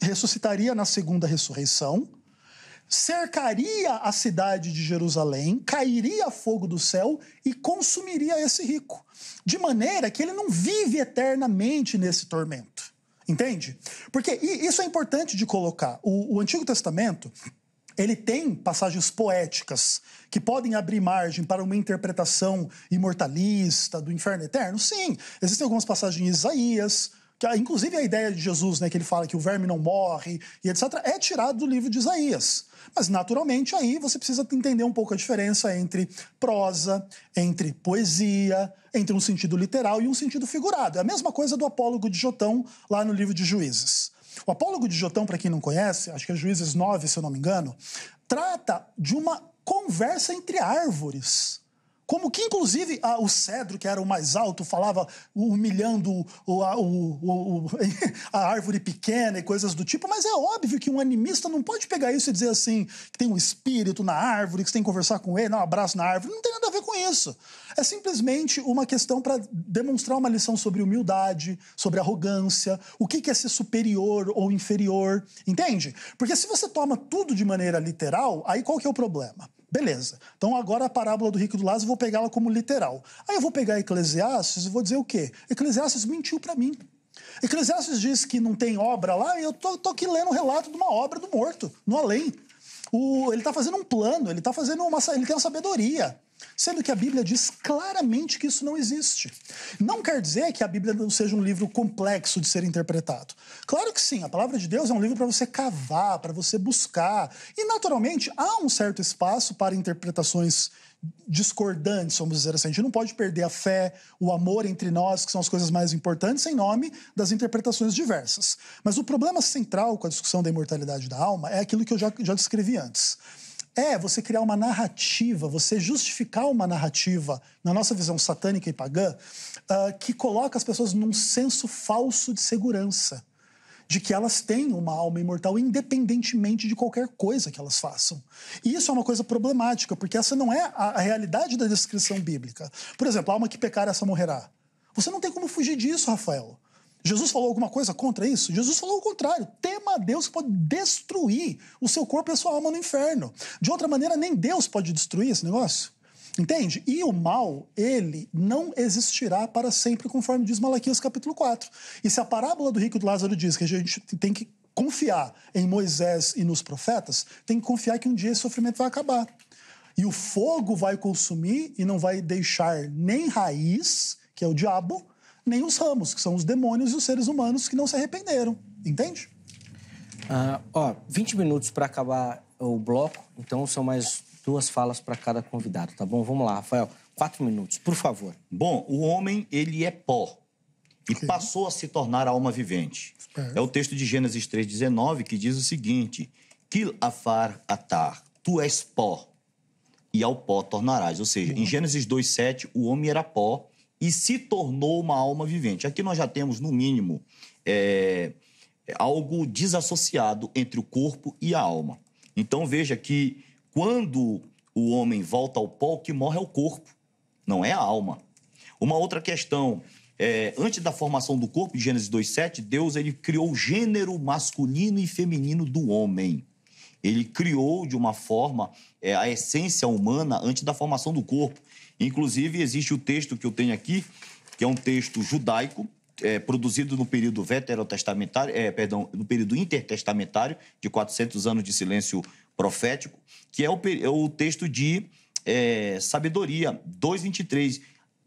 ressuscitaria na segunda ressurreição, cercaria a cidade de Jerusalém, cairia fogo do céu e consumiria esse rico, de maneira que ele não vive eternamente nesse tormento. Entende? Porque isso é importante de colocar. O, o Antigo Testamento ele tem passagens poéticas que podem abrir margem para uma interpretação imortalista do inferno eterno? Sim, existem algumas passagens em Isaías, que ah, inclusive a ideia de Jesus, né, que ele fala que o verme não morre e etc, é tirado do livro de Isaías. Mas naturalmente aí você precisa entender um pouco a diferença entre prosa, entre poesia, entre um sentido literal e um sentido figurado. É a mesma coisa do apólogo de Jotão lá no livro de Juízes. O apólogo de Jotão, para quem não conhece, acho que é Juízes 9, se eu não me engano, trata de uma conversa entre árvores. Como que, inclusive, a, o cedro, que era o mais alto, falava humilhando o, a, o, o, a, árvore pequena e coisas do tipo, mas é óbvio que um animista não pode pegar isso e dizer assim, que tem um espírito na árvore, que você tem que conversar com ele, dar um abraço na árvore. Não tem nada a ver com isso. É simplesmente uma questão para demonstrar uma lição sobre humildade, sobre arrogância, o que, que é ser superior ou inferior, entende? Porque se você toma tudo de maneira literal, aí qual que é o problema? Beleza. Então agora a parábola do rico do Lázaro, eu vou pegá-la como literal. Aí eu vou pegar Eclesiastes e vou dizer o quê? Eclesiastes mentiu para mim. Eclesiastes diz que não tem obra lá e eu tô, tô aqui lendo o um relato de uma obra do morto, no além. O, ele tá fazendo um plano, ele tá fazendo uma, ele tem uma sabedoria. Sendo que a Bíblia diz claramente que isso não existe. Não quer dizer que a Bíblia não seja um livro complexo de ser interpretado. Claro que sim, a palavra de Deus é um livro para você cavar, para você buscar. E, naturalmente, há um certo espaço para interpretações discordantes, vamos dizer assim. A gente não pode perder a fé, o amor entre nós, que são as coisas mais importantes, em nome das interpretações diversas. Mas o problema central com a discussão da imortalidade da alma é aquilo que eu já, já descrevi antes. É você criar uma narrativa, você justificar uma narrativa, na nossa visão satânica e pagã, uh, que coloca as pessoas num senso falso de segurança. De que elas têm uma alma imortal independentemente de qualquer coisa que elas façam. E isso é uma coisa problemática, porque essa não é a, a realidade da descrição bíblica. Por exemplo, a alma que pecar, essa morrerá. Você não tem como fugir disso, Rafael. Jesus falou alguma coisa contra isso? Jesus falou o contrário. Tema a Deus que pode destruir o seu corpo e a sua alma no inferno. De outra maneira, nem Deus pode destruir esse negócio. Entende? E o mal, ele não existirá para sempre, conforme diz Malaquias capítulo 4. E se a parábola do rico e do Lázaro diz que a gente tem que confiar em Moisés e nos profetas, tem que confiar que um dia esse sofrimento vai acabar. E o fogo vai consumir e não vai deixar nem raiz, que é o diabo, nem os ramos, que são os demônios e os seres humanos que não se arrependeram. Entende? Ah, ó, 20 minutos para acabar o bloco, então são mais duas falas para cada convidado, tá bom? Vamos lá, Rafael. Quatro minutos, por favor. Bom, o homem, ele é pó e passou a se tornar alma vivente. É o texto de Gênesis 3,19 que diz o seguinte: Kil afar atar, tu és pó, e ao pó tornarás. Ou seja, em Gênesis 2,7, o homem era pó e se tornou uma alma vivente. Aqui nós já temos, no mínimo, é, é, algo desassociado entre o corpo e a alma. Então veja que quando o homem volta ao pó, o que morre é o corpo, não é a alma. Uma outra questão, é, antes da formação do corpo, em Gênesis 2,7, Deus ele criou o gênero masculino e feminino do homem. Ele criou de uma forma é, a essência humana antes da formação do corpo. Inclusive, existe o texto que eu tenho aqui, que é um texto judaico, é, produzido no período veterotestamentário, é, perdão, no período intertestamentário, de 400 anos de silêncio profético, que é o, é o texto de é, Sabedoria 2,23,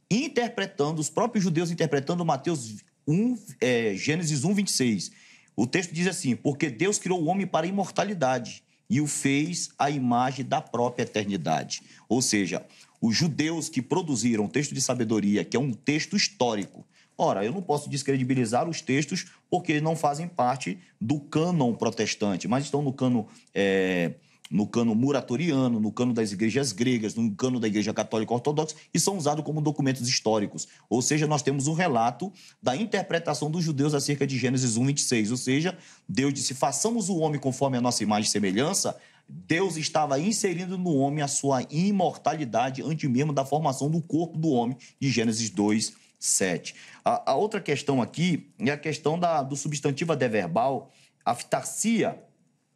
interpretando, os próprios judeus interpretando Mateus 1, é, Gênesis 1, 26. O texto diz assim: Porque Deus criou o homem para a imortalidade e o fez à imagem da própria eternidade. Ou seja, os judeus que produziram o texto de sabedoria, que é um texto histórico. Ora, eu não posso descredibilizar os textos porque eles não fazem parte do cânon protestante, mas estão no cano, é, no cano muratoriano, no cano das igrejas gregas, no cano da Igreja Católica Ortodoxa, e são usados como documentos históricos. Ou seja, nós temos um relato da interpretação dos judeus acerca de Gênesis 1, 26. Ou seja, Deus disse: façamos o homem conforme a nossa imagem e semelhança, Deus estava inserindo no homem a sua imortalidade antes mesmo da formação do corpo do homem, de Gênesis 2, 7. A, a outra questão aqui é a questão da, do substantivo adverbal, aftarsia,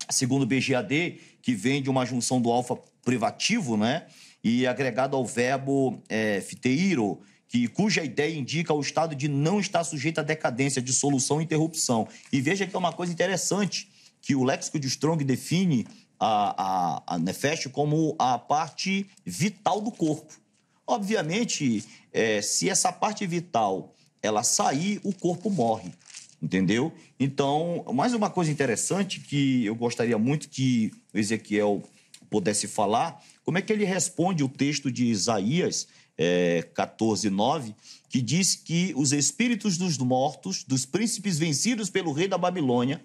segundo o BGAD, que vem de uma junção do alfa privativo, né? E agregado ao verbo é, fiteiro, que, cuja ideia indica o estado de não estar sujeito à decadência, dissolução e interrupção. E veja que é uma coisa interessante que o léxico de Strong define a, a, a Nefest como a parte vital do corpo. Obviamente, é, se essa parte vital ela sair, o corpo morre, entendeu? Então, mais uma coisa interessante que eu gostaria muito que o Ezequiel pudesse falar, como é que ele responde o texto de Isaías é, 14, 9, que diz que os espíritos dos mortos, dos príncipes vencidos pelo rei da Babilônia,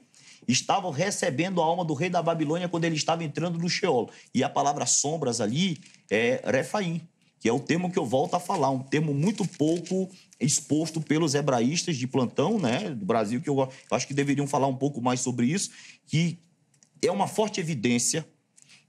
estavam recebendo a alma do rei da Babilônia quando ele estava entrando no Sheol. E a palavra sombras ali é Refaim, que é o termo que eu volto a falar, um termo muito pouco exposto pelos hebraístas de plantão, né, do Brasil, que eu, acho que deveriam falar um pouco mais sobre isso, que é uma forte evidência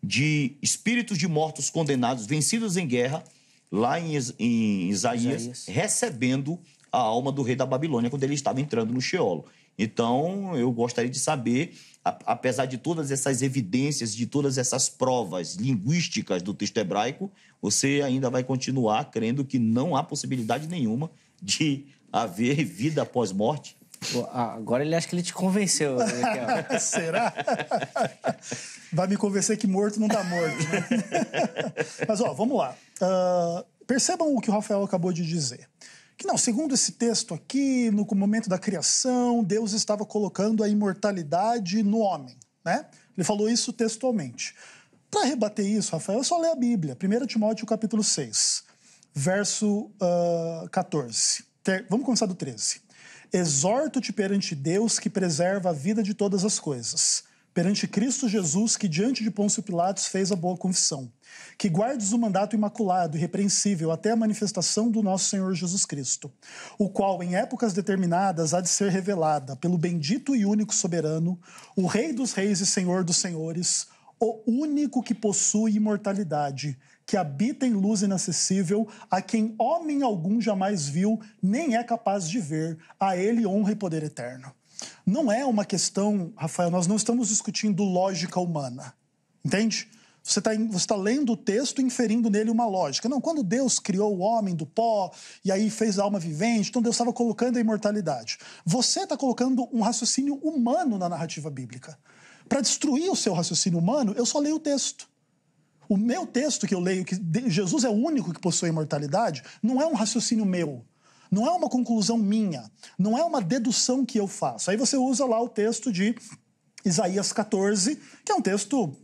de espíritos de mortos condenados, vencidos em guerra, lá em, em Isaías, Isaías, recebendo a alma do rei da Babilônia quando ele estava entrando no Sheol. Então, eu gostaria de saber, apesar de todas essas evidências, de todas essas provas linguísticas do texto hebraico, você ainda vai continuar crendo que não há possibilidade nenhuma de haver vida após morte? Agora ele acha que ele te convenceu. Né, Será? Vai me convencer que morto não dá morto. Né? Mas, ó, vamos lá. Uh, percebam o que o Rafael acabou de dizer que não, segundo esse texto aqui, no momento da criação, Deus estava colocando a imortalidade no homem, né? Ele falou isso textualmente. Para rebater isso, Rafael, é só ler a Bíblia, 1 Timóteo capítulo 6, verso uh, ah, 14. Ter... Vamos começar do 13. Exorto-te perante Deus que preserva a vida de todas as coisas perante Cristo Jesus, que diante de Pôncio Pilatos fez a boa confissão, que guardes o mandato imaculado e repreensível até a manifestação do nosso Senhor Jesus Cristo, o qual em épocas determinadas há de ser revelada pelo bendito e único soberano, o Rei dos reis e Senhor dos senhores, o único que possui imortalidade, que habita em luz inacessível, a quem homem algum jamais viu, nem é capaz de ver, a ele honra e poder eterno. Não é uma questão, Rafael, nós não estamos discutindo lógica humana, entende? Você está tá lendo o texto e inferindo nele uma lógica. Não, quando Deus criou o homem do pó e aí fez a alma vivente, então Deus estava colocando a imortalidade. Você está colocando um raciocínio humano na narrativa bíblica. Para destruir o seu raciocínio humano, eu só leio o texto. O meu texto que eu leio, que Jesus é o único que possui a imortalidade, não é um raciocínio meu. Não é uma conclusão minha, não é uma dedução que eu faço. Aí você usa lá o texto de Isaías 14, que é um texto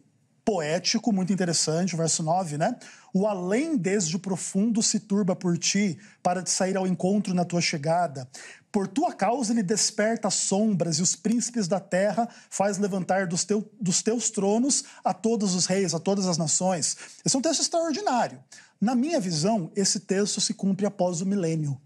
poético, muito interessante, verso 9, né? O além desde o profundo se turba por ti, para te sair ao encontro na tua chegada. Por tua causa ele desperta as sombras e os príncipes da terra faz levantar dos, teu, dos teus tronos a todos os reis, a todas as nações. Esse é um texto extraordinário. Na minha visão, esse texto se cumpre após o milênio.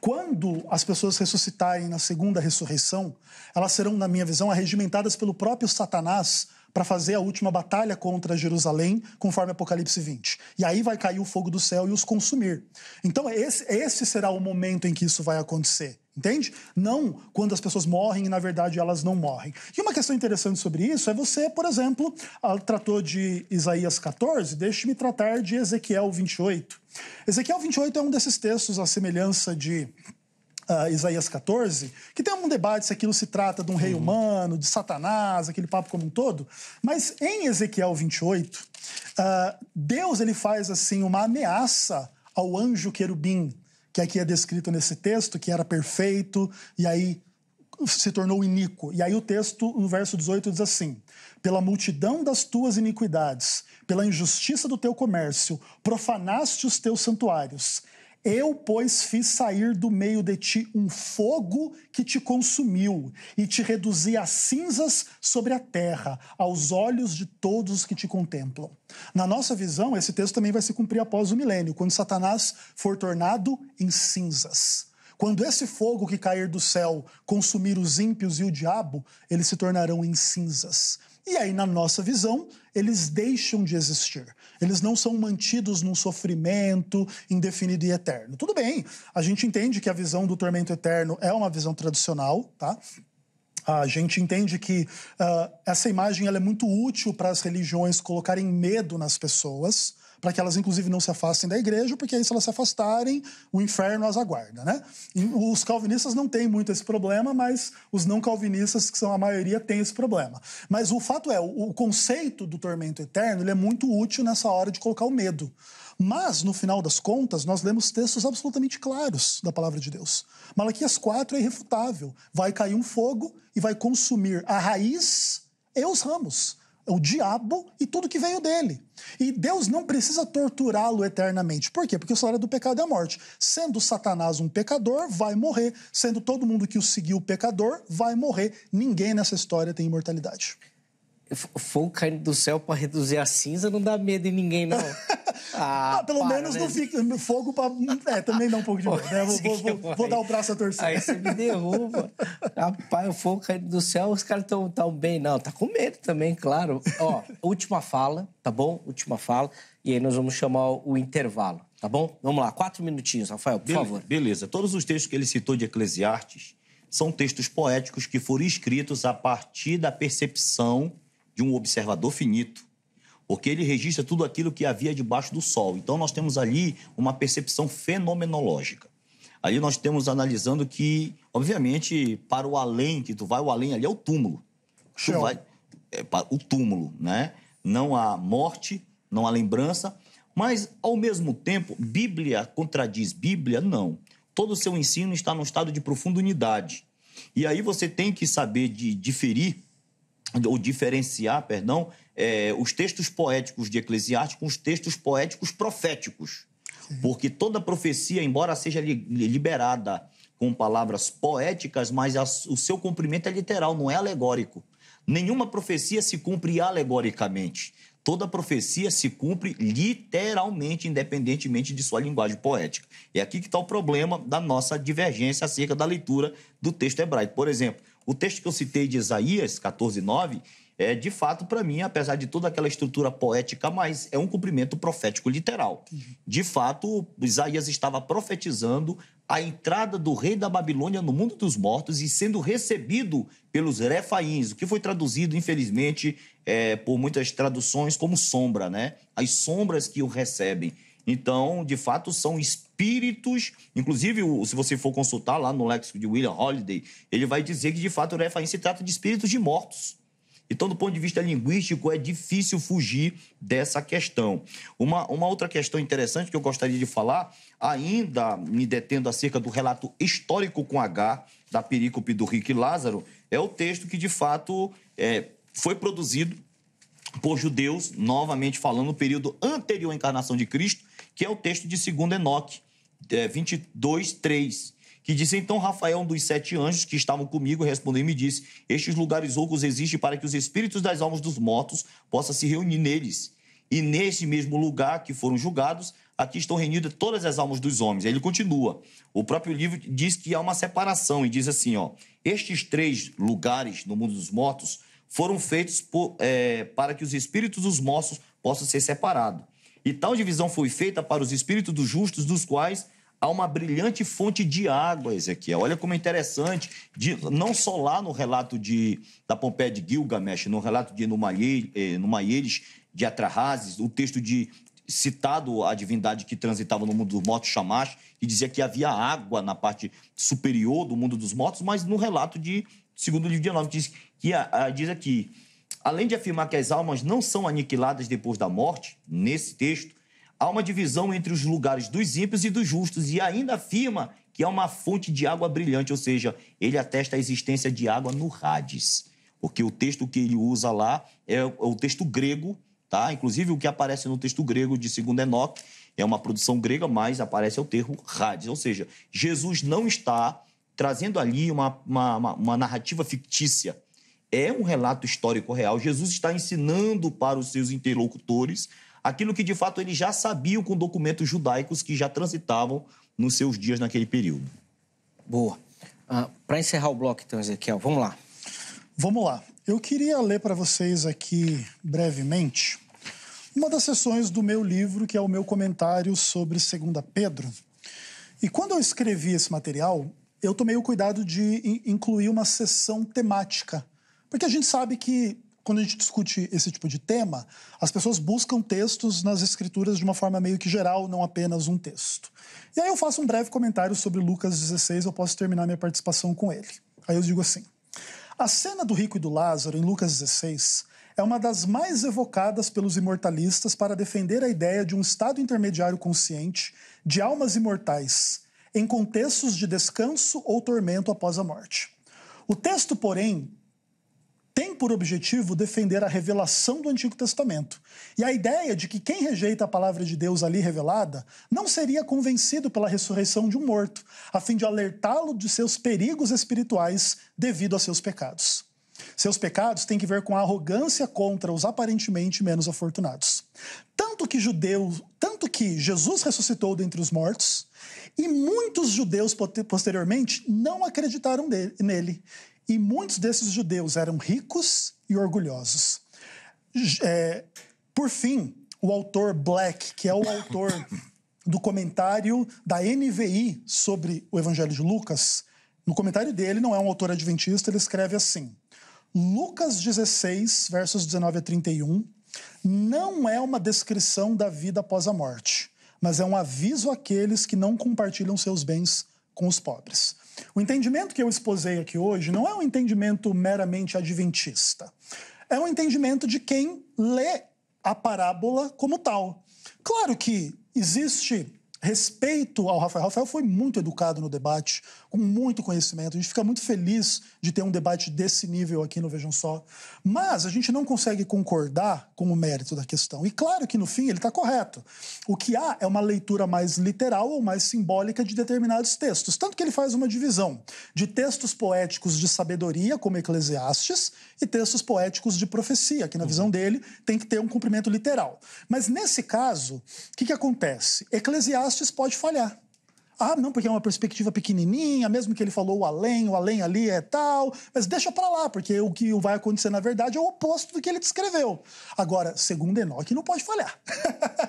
Quando as pessoas ressuscitarem na segunda ressurreição, elas serão, na minha visão, arregimentadas pelo próprio Satanás para fazer a última batalha contra Jerusalém, conforme Apocalipse 20. E aí vai cair o fogo do céu e os consumir. Então, esse, esse será o momento em que isso vai acontecer. Entende? Não quando as pessoas morrem e, na verdade, elas não morrem. E uma questão interessante sobre isso é você, por exemplo, ah, tratou de Isaías 14, deixe-me tratar de Ezequiel 28. Ezequiel 28 é um desses textos, à semelhança de Uh, Isaías 14, que tem um debate se aquilo se trata de um rei uhum. humano, de Satanás, aquele papo como um todo. Mas em Ezequiel 28, uh, ah, Deus ele faz assim uma ameaça ao anjo querubim que aqui é descrito nesse texto, que era perfeito, e aí se tornou iníquo. E aí o texto, no verso 18, diz assim: Pela multidão das tuas iniquidades, pela injustiça do teu comércio, profanaste os teus santuários. Eu, pois, fiz sair do meio de ti um fogo que te consumiu e te reduzi a cinzas sobre a terra, aos olhos de todos os que te contemplam. Na nossa visão, esse texto também vai se cumprir após o milênio, quando Satanás for tornado em cinzas. Quando esse fogo que cair do céu consumir os ímpios e o diabo, eles se tornarão em cinzas. E aí, na nossa visão, eles deixam de existir. Eles não são mantidos num sofrimento indefinido e eterno. Tudo bem, a gente entende que a visão do tormento eterno é uma visão tradicional, tá? A gente entende que uh, essa imagem ela é muito útil para as religiões colocarem medo nas pessoas, para que elas, inclusive, não se afastem da igreja, porque aí, se elas se afastarem, o inferno as aguarda. Né? E os calvinistas não têm muito esse problema, mas os não calvinistas, que são a maioria, têm esse problema. Mas o fato é, o conceito do tormento eterno ele é muito útil nessa hora de colocar o medo. Mas, no final das contas, nós lemos textos absolutamente claros da palavra de Deus. Malaquias 4 é irrefutável. Vai cair um fogo e vai consumir a raiz e os ramos o diabo e tudo que veio dele. E Deus não precisa torturá-lo eternamente. Por quê? Porque o salário do pecado é a morte. Sendo Satanás um pecador, vai morrer. Sendo todo mundo que o seguiu pecador, vai morrer. Ninguém nessa história tem imortalidade caindo do céu para reduzir a cinza não dá medo em ninguém, não. Ah, ah, pelo para, menos né? não fica. Fogo pra. É, também dá um pouco de medo. Né? Vou, vou, vou, vou, dar o braço a torcer. Aí você me derruba. Rapaz, o fogo caindo do céu, os caras estão tão bem. Não, tá com medo também, claro. Ó, última fala, tá bom? Última fala. E aí nós vamos chamar o intervalo, tá bom? Vamos lá, quatro minutinhos, Rafael, por beleza, favor. Beleza. Todos os textos que ele citou de Eclesiastes são textos poéticos que foram escritos a partir da percepção de um observador finito, porque ele registra tudo aquilo que havia debaixo do sol. Então nós temos ali uma percepção fenomenológica. Ali nós temos analisando que, obviamente, para o além, que tu vai, o além ali é o túmulo. Tu vai, é, o túmulo, né? Não há morte, não há lembrança, mas, ao mesmo tempo, Bíblia contradiz Bíblia? Não. Todo o seu ensino está num estado de profunda unidade. E aí você tem que saber de diferir ou diferenciar, perdão, é, os textos poéticos de Eclesiastes com os textos poéticos proféticos. Sim. Porque toda profecia, embora seja li, liberada com palavras poéticas, mas a, o seu cumprimento é literal, não é alegórico. Nenhuma profecia se cumpre alegoricamente. Toda profecia se cumpre literalmente, independentemente de sua linguagem poética. E é aqui que está o problema da nossa divergência acerca da leitura do texto hebraico. Por exemplo, o texto que eu citei de Isaías 14, 9, é, de fato, para mim, apesar de toda aquela estrutura poética, mas é um cumprimento profético literal. De fato, Isaías estava profetizando a entrada do rei da Babilônia no mundo dos mortos e sendo recebido pelos refaíns, o que foi traduzido, infelizmente, é, por muitas traduções como sombra, né? As sombras que o recebem. Então, de fato, são espíritos. Inclusive, se você for consultar lá no léxico de William Holiday, ele vai dizer que, de fato, o né, Refaim se trata de espíritos de mortos. Então, do ponto de vista linguístico, é difícil fugir dessa questão. Uma, uma outra questão interessante que eu gostaria de falar, ainda me detendo acerca do relato histórico com H, da perícope do Rick Lázaro, é o texto que, de fato, é, foi produzido por judeus, novamente falando, no período anterior à encarnação de Cristo, que é o texto de 2 Enoque, é, 22, 3, que diz: Então Rafael, um dos sete anjos que estavam comigo, respondeu e me disse: Estes lugares ocos existem para que os espíritos das almas dos mortos possam se reunir neles. E nesse mesmo lugar que foram julgados, aqui estão reunidas todas as almas dos homens. Aí ele continua. O próprio livro diz que há uma separação e diz assim: ó, estes três lugares no mundo dos mortos foram feitos por, é, para que os espíritos dos mortos possam ser separados. E tal divisão foi feita para os espíritos dos justos, dos quais há uma brilhante fonte de água, Ezequiel. Olha como é interessante, de, não só lá no relato de, da Pompeia de Gilgamesh, no relato de Enumaieres, eh, de Atrahasis, o texto de citado a divindade que transitava no mundo dos mortos, Shamash, que dizia que havia água na parte superior do mundo dos mortos, mas no relato de segundo livro de Enoch diz que a, a, diz aqui Além de afirmar que as almas não são aniquiladas depois da morte, nesse texto, há uma divisão entre os lugares dos ímpios e dos justos, e ainda afirma que há uma fonte de água brilhante, ou seja, ele atesta a existência de água no Hades. Porque o texto que ele usa lá é o é texto grego, tá? Inclusive o que aparece no texto grego de 2 Enoch é uma produção grega, mas aparece o termo Hades. Ou seja, Jesus não está trazendo ali uma, uma, uma narrativa fictícia é um relato histórico real. Jesus está ensinando para os seus interlocutores aquilo que de fato eles já sabiam com documentos judaicos que já transitavam nos seus dias naquele período. Boa. Ah, para encerrar o bloco, então, Ezequiel, vamos lá. Vamos lá. Eu queria ler para vocês aqui brevemente uma das sessões do meu livro, que é o meu comentário sobre Segunda Pedro. E quando eu escrevi esse material, eu tomei o cuidado de incluir uma sessão temática porque a gente sabe que quando a gente discute esse tipo de tema, as pessoas buscam textos nas escrituras de uma forma meio que geral, não apenas um texto. E aí eu faço um breve comentário sobre Lucas 16, eu posso terminar minha participação com ele. Aí eu digo assim: A cena do rico e do Lázaro em Lucas 16 é uma das mais evocadas pelos imortalistas para defender a ideia de um estado intermediário consciente de almas imortais em contextos de descanso ou tormento após a morte. O texto, porém, tem por objetivo defender a revelação do Antigo Testamento. E a ideia de que quem rejeita a palavra de Deus ali revelada não seria convencido pela ressurreição de um morto, a fim de alertá-lo de seus perigos espirituais devido a seus pecados. Seus pecados têm que ver com a arrogância contra os aparentemente menos afortunados. Tanto que judeus, tanto que Jesus ressuscitou dentre os mortos, e muitos judeus posteriormente não acreditaram nele e muitos desses judeus eram ricos e orgulhosos. É, por fim, o autor Black, que é o autor do comentário da NVI sobre o Evangelho de Lucas, no comentário dele, não é um autor adventista, ele escreve assim: Lucas 16, versos 19 a 31, não é uma descrição da vida após a morte, mas é um aviso àqueles que não compartilham seus bens com os pobres. O entendimento que eu exposei aqui hoje não é um entendimento meramente adventista. É um entendimento de quem lê a parábola como tal. Claro que existe respeito ao Rafael. Rafael foi muito educado no debate, com muito conhecimento. A gente fica muito feliz de ter um debate desse nível aqui no Vejam Só. Mas a gente não consegue concordar com o mérito da questão. E claro que no fim ele está correto. O que há é uma leitura mais literal ou mais simbólica de determinados textos. Tanto que ele faz uma divisão de textos poéticos de sabedoria, como Eclesiastes, e textos poéticos de profecia, que na uhum. visão dele tem que ter um cumprimento literal. Mas nesse caso, o que, que acontece? Eclesiastes podcasts pode falhar. Ah, não, porque é uma perspectiva pequenininha, mesmo que ele falou o além, o além ali é tal, mas deixa para lá, porque o que vai acontecer na verdade é o oposto do que ele descreveu. Agora, segundo Enoch, não pode falhar.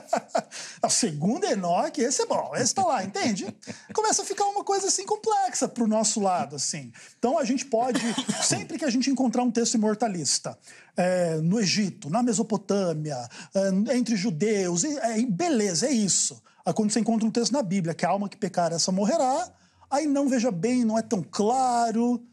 não, segundo Enoch, esse é bom, esse tá lá, entende? Começa a ficar uma coisa assim complexa pro nosso lado, assim. Então a gente pode, sempre que a gente encontrar um texto imortalista, é, no Egito, na Mesopotâmia, é, entre judeus, é, beleza, é isso. A é quando você encontra um texto na Bíblia, que a alma que pecar essa morrerá, aí não veja bem, não é tão claro.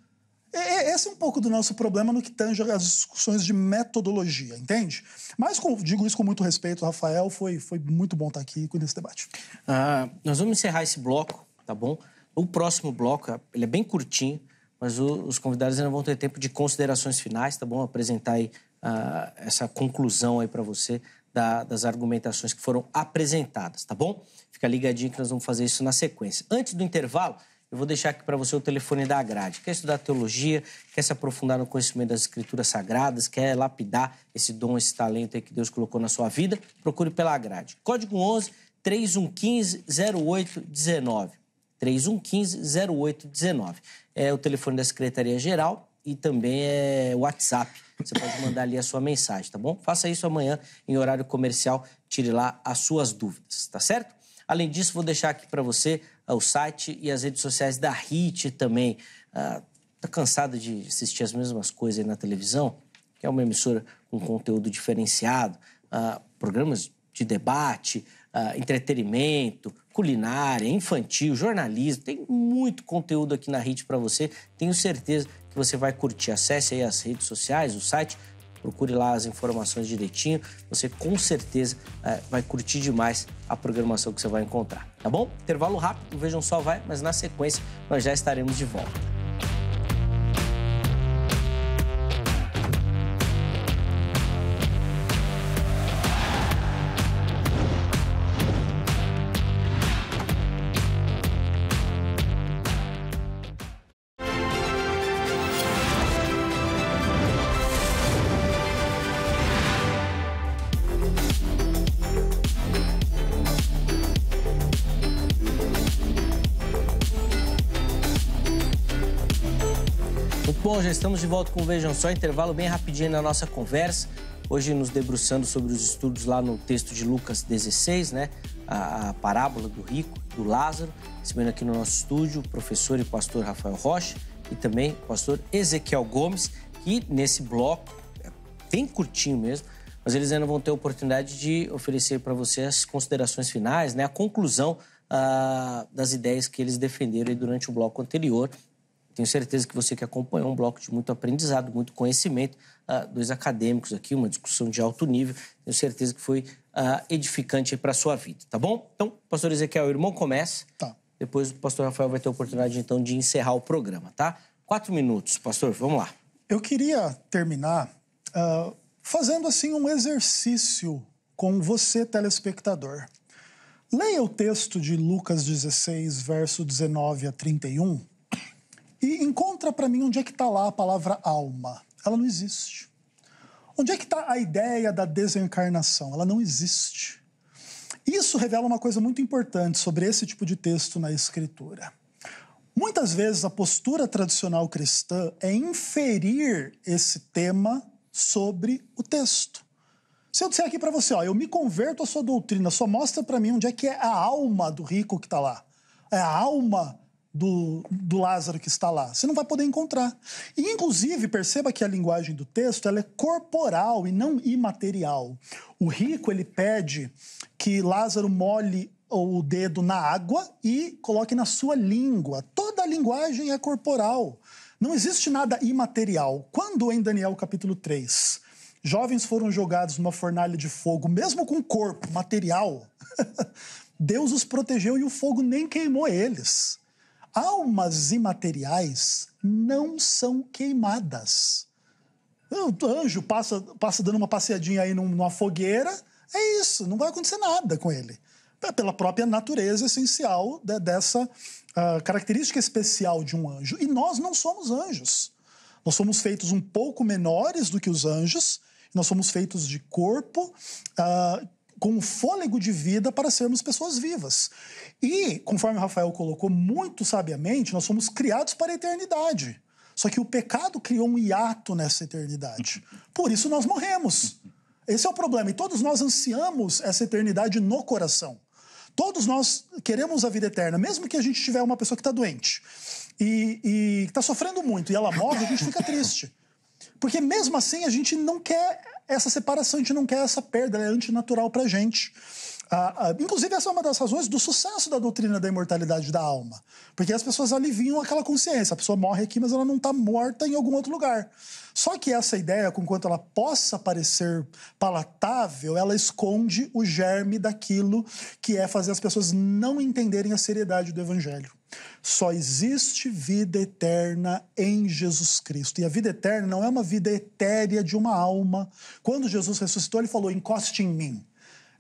Esse é um pouco do nosso problema no que tange as discussões de metodologia, entende? Mas com, digo isso com muito respeito, Rafael, foi, foi muito bom estar aqui com esse debate. Ah, nós vamos encerrar esse bloco, tá bom? O próximo bloco, ele é bem curtinho, mas o, os convidados ainda vão ter tempo de considerações finais, tá bom? Apresentar aí ah, essa conclusão aí para você da, das argumentações que foram apresentadas, tá bom? Fica ligadinho que nós vamos fazer isso na sequência. Antes do intervalo, eu vou deixar aqui para você o telefone da grade. Quer estudar teologia, quer se aprofundar no conhecimento das escrituras sagradas, quer lapidar esse dom, esse talento que Deus colocou na sua vida? Procure pela grade. Código 11 3115 0819. 3115 0819. É o telefone da Secretaria Geral e também é WhatsApp. Você pode mandar ali a sua mensagem, tá bom? Faça isso amanhã em horário comercial, tire lá as suas dúvidas, tá certo? Além disso, vou deixar aqui para você ah, o site e as redes sociais da HIT também. Ah, tá cansado de assistir as mesmas coisas aí na televisão? Que é uma emissora com conteúdo diferenciado, ah, programas de debate, ah, entretenimento, culinária, infantil, jornalismo. Tem muito conteúdo aqui na Hit para você. Tenho certeza que você vai curtir. Acesse aí as redes sociais, o site, procure lá as informações direitinho. Você com certeza é, vai curtir demais a programação que você vai encontrar, tá bom? Intervalo rápido, vejam só vai, mas na sequência nós já estaremos de volta. já estamos de volta com Vejam Só, intervalo bem rapidinho na nossa conversa. Hoje nos debruçando sobre os estudos lá no texto de Lucas 16, né? A, a parábola do rico, do Lázaro. Recebendo aqui no nosso estúdio o professor e pastor Rafael Rocha e também o pastor Ezequiel Gomes, que nesse bloco, é bem curtinho mesmo, mas eles ainda vão ter a oportunidade de oferecer para você as considerações finais, né? A conclusão ah, das ideias que eles defenderam durante o bloco anterior tenho certeza que você que acompanhou um bloco de muito aprendizado, muito conhecimento, uh, dois acadêmicos aqui, uma discussão de alto nível. Tenho certeza que foi uh, edificante para a sua vida, tá bom? Então, pastor Ezequiel, o irmão começa. Tá. Depois o pastor Rafael vai ter a oportunidade, então, de encerrar o programa, tá? Quatro minutos, pastor, vamos lá. Eu queria terminar uh, fazendo, assim, um exercício com você, telespectador. Leia o texto de Lucas 16, verso 19 a 31 e encontra para mim onde é que está lá a palavra alma. Ela não existe. Onde é que está a ideia da desencarnação? Ela não existe. Isso revela uma coisa muito importante sobre esse tipo de texto na escritura. Muitas vezes a postura tradicional cristã é inferir esse tema sobre o texto. Se eu disser aqui para você, ó, eu me converto à sua doutrina, só mostra para mim onde é que é a alma do rico que está lá. É a alma do, do Lázaro que está lá. Você não vai poder encontrar. E, inclusive, perceba que a linguagem do texto ela é corporal e não imaterial. O rico ele pede que Lázaro molhe o dedo na água e coloque na sua língua. Toda a linguagem é corporal. Não existe nada imaterial. Quando em Daniel capítulo 3, jovens foram jogados numa fornalha de fogo, mesmo com corpo material, Deus os protegeu e o fogo nem queimou eles almas imateriais não são queimadas. O anjo passa, passa dando uma passeadinha aí numa fogueira, é isso, não vai acontecer nada com ele. É pela própria natureza essencial dessa uh, característica especial de um anjo. E nós não somos anjos. Nós somos feitos um pouco menores do que os anjos, nós somos feitos de corpo uh, o fôlego de vida para sermos pessoas vivas. E, conforme o Rafael colocou muito sabiamente, nós somos criados para a eternidade. Só que o pecado criou um hiato nessa eternidade. Por isso nós morremos. Esse é o problema. E todos nós ansiamos essa eternidade no coração. Todos nós queremos a vida eterna, mesmo que a gente tiver uma pessoa que está doente e está sofrendo muito e ela morre, a gente fica triste. Porque mesmo assim a gente não quer essa separação, a gente não quer essa perda, ela é antinatural pra gente. Ah, ah, inclusive, essa é uma das razões do sucesso da doutrina da imortalidade da alma. Porque as pessoas aliviam aquela consciência. A pessoa morre aqui, mas ela não está morta em algum outro lugar. Só que essa ideia, com quanto ela possa parecer palatável, ela esconde o germe daquilo que é fazer as pessoas não entenderem a seriedade do evangelho. Só existe vida eterna em Jesus Cristo. E a vida eterna não é uma vida etérea de uma alma. Quando Jesus ressuscitou, ele falou: encoste em mim.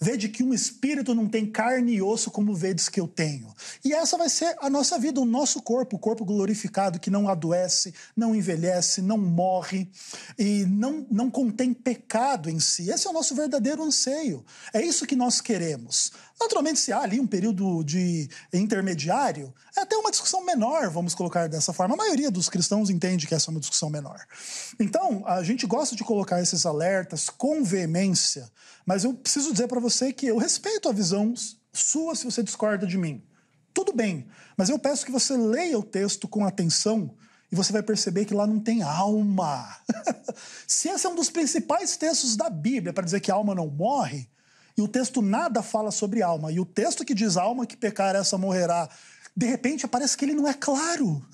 Vede que um espírito não tem carne e osso como vedes que eu tenho. E essa vai ser a nossa vida, o nosso corpo, o corpo glorificado que não adoece, não envelhece, não morre e não, não contém pecado em si. Esse é o nosso verdadeiro anseio. É isso que nós queremos. Naturalmente, se há ali um período de intermediário, é até uma discussão menor, vamos colocar dessa forma. A maioria dos cristãos entende que essa é uma discussão menor. Então, a gente gosta de colocar esses alertas com veemência, mas eu preciso dizer para você que eu respeito a visão sua se você discorda de mim. Tudo bem, mas eu peço que você leia o texto com atenção e você vai perceber que lá não tem alma. se esse é um dos principais textos da Bíblia para dizer que a alma não morre, e o texto nada fala sobre alma. E o texto que diz alma que pecar essa morrerá, de repente parece que ele não é claro.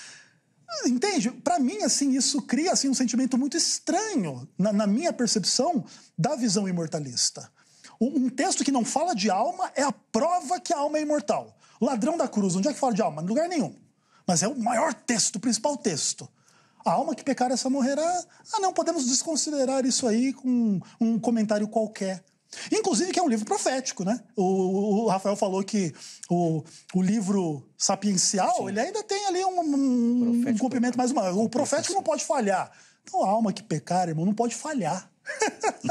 Entende? Para mim, assim, isso cria assim, um sentimento muito estranho na, na minha percepção da visão imortalista. Um, um texto que não fala de alma é a prova que a alma é imortal. Ladrão da cruz, onde é que fala de alma? Em lugar nenhum. Mas é o maior texto, o principal texto. A alma que pecar essa morrerá. Ah, não, podemos desconsiderar isso aí com um comentário qualquer. Inclusive que é um livro profético, né? O, o Rafael falou que o, o livro sapiencial, Sim. ele ainda tem ali um, um, um cumprimento mais uma. O profético não pode falhar. Então a alma que pecar, irmão, não pode falhar.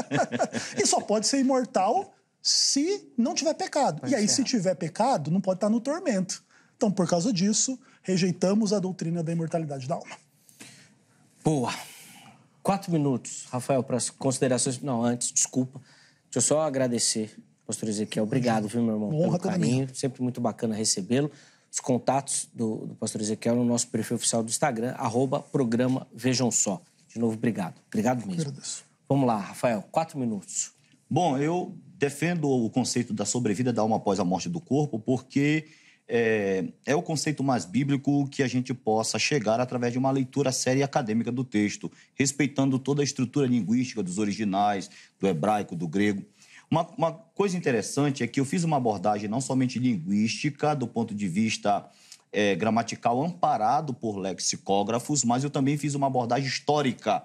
e só pode ser imortal se não tiver pecado. Pode e aí, ser. se tiver pecado, não pode estar no tormento. Então, por causa disso, rejeitamos a doutrina da imortalidade da alma. Boa. Quatro minutos, Rafael, para as considerações. Não, antes, desculpa. Deixa eu só agradecer, pastor Ezequiel. Obrigado, viu, meu irmão? Honra pelo carinho. Sempre muito bacana recebê-lo. Os contatos do, do pastor Ezequiel no nosso perfil oficial do Instagram, arroba programa Vejam Só. De novo, obrigado. Obrigado mesmo. Vamos lá, Rafael, quatro minutos. Bom, eu defendo o conceito da sobrevida da alma após a morte do corpo, porque é, é, o conceito mais bíblico que a gente possa chegar através de uma leitura séria e acadêmica do texto, respeitando toda a estrutura linguística dos originais, do hebraico, do grego. Uma, uma coisa interessante é que eu fiz uma abordagem não somente linguística, do ponto de vista é, gramatical, amparado por lexicógrafos, mas eu também fiz uma abordagem histórica,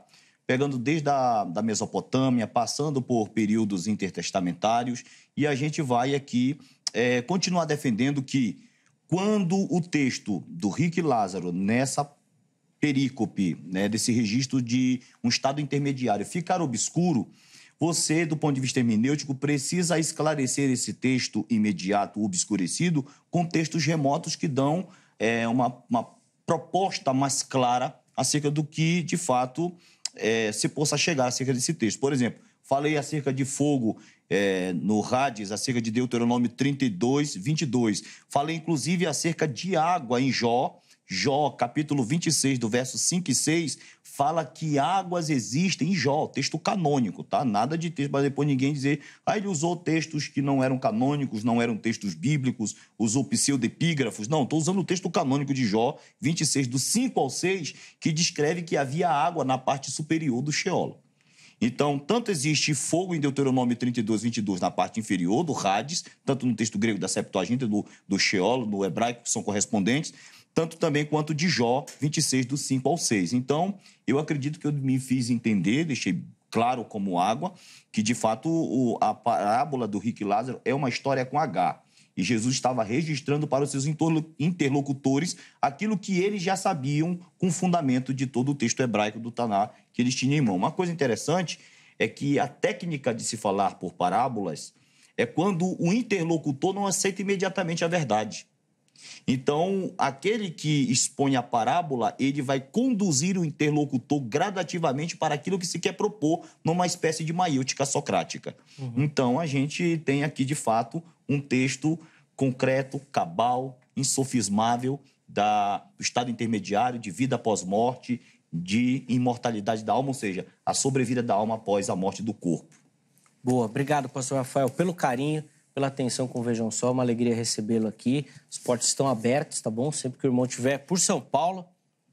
pegando desde a da Mesopotâmia, passando por períodos intertestamentários, e a gente vai aqui é, continuar defendendo que quando o texto do Rick Lázaro, nessa perícope, né, desse registro de um estado intermediário, ficar obscuro, você, do ponto de vista hermenêutico, precisa esclarecer esse texto imediato, obscurecido, com textos remotos que dão é, uma, uma, proposta mais clara acerca do que, de fato, é, se possa chegar acerca desse texto. Por exemplo, falei acerca de fogo é, no Hades acerca de Deuteronômio 32, 22. falei inclusive acerca de água em Jó. Jó, capítulo 26, do verso 5 e 6, fala que águas existem em Jó, texto canônico, tá? Nada de texto, para depois ninguém dizer, Aí ah, ele usou textos que não eram canônicos, não eram textos bíblicos, usou pseudepígrafos. Não, estou usando o texto canônico de Jó 26, do 5 ao 6, que descreve que havia água na parte superior do Sheol. Então, tanto existe fogo em Deuteronômio 32, 22 na parte inferior do Hades, tanto no texto grego da Septuaginta, do, do Sheol, no hebraico, que são correspondentes, tanto também quanto de Jó 26, do 5 ao 6. Então, eu acredito que eu me fiz entender, deixei claro como água, que de fato o, a parábola do rico Lázaro é uma história com H. E Jesus estava registrando para os seus interlocutores aquilo que eles já sabiam com fundamento de todo o texto hebraico do Taná que eles tinham em mão. Uma coisa interessante é que a técnica de se falar por parábolas é quando o interlocutor não aceita imediatamente a verdade. Então, aquele que expõe a parábola, ele vai conduzir o interlocutor gradativamente para aquilo que se quer propor numa espécie de maiútica socrática. Uhum. Então, a gente tem aqui, de fato, um texto concreto, cabal, insofismável da, do estado intermediário, de vida após morte, de imortalidade da alma, ou seja, a sobrevida da alma após a morte do corpo. Boa, obrigado, pastor Rafael, pelo carinho pela atenção com o Vejam Só. Uma alegria recebê-lo aqui. Os portos estão abertos, tá bom? Sempre que o irmão estiver por São Paulo,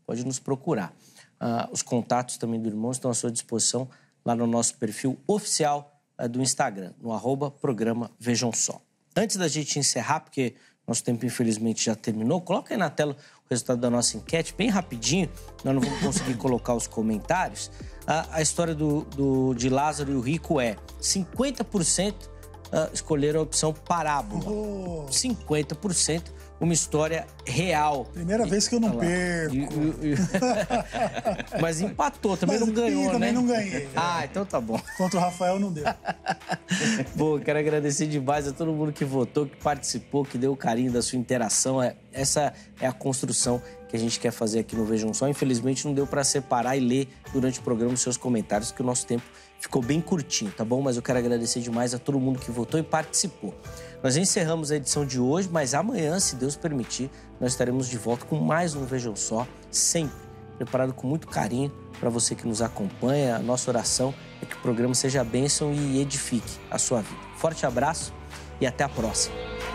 pode nos procurar. Ah, os contatos também do irmão estão à sua disposição lá no nosso perfil oficial ah, do Instagram, no arroba programa Vejam Só. Antes da gente encerrar, porque nosso tempo infelizmente já terminou, coloca aí na tela o resultado da nossa enquete, bem rapidinho, nós não vamos conseguir colocar os comentários. A, ah, a história do, do, de Lázaro e o Rico é 50% ah, escolheram a opção parábola. Oh. 50%, uma história real. Primeira e, vez que eu não perco. E, e, Mas empatou, também Mas, não ganhou, também né? não ganhei. Ah, então tá bom. Contra o Rafael não deu. Bom, quero agradecer demais a todo mundo que votou, que participou, que deu o carinho da sua interação. É, essa é a construção que a gente quer fazer aqui no Vejam Só. Infelizmente não deu para separar e ler durante o programa os seus comentários, que o nosso tempo Ficou bem curtinho, tá bom? Mas eu quero agradecer demais a todo mundo que votou e participou. Nós encerramos a edição de hoje, mas amanhã, se Deus permitir, nós estaremos de volta com mais um Vejam Só, sempre preparado com muito carinho para você que nos acompanha. A nossa oração é que o programa seja bênção e edifique a sua vida. Forte abraço e até a próxima.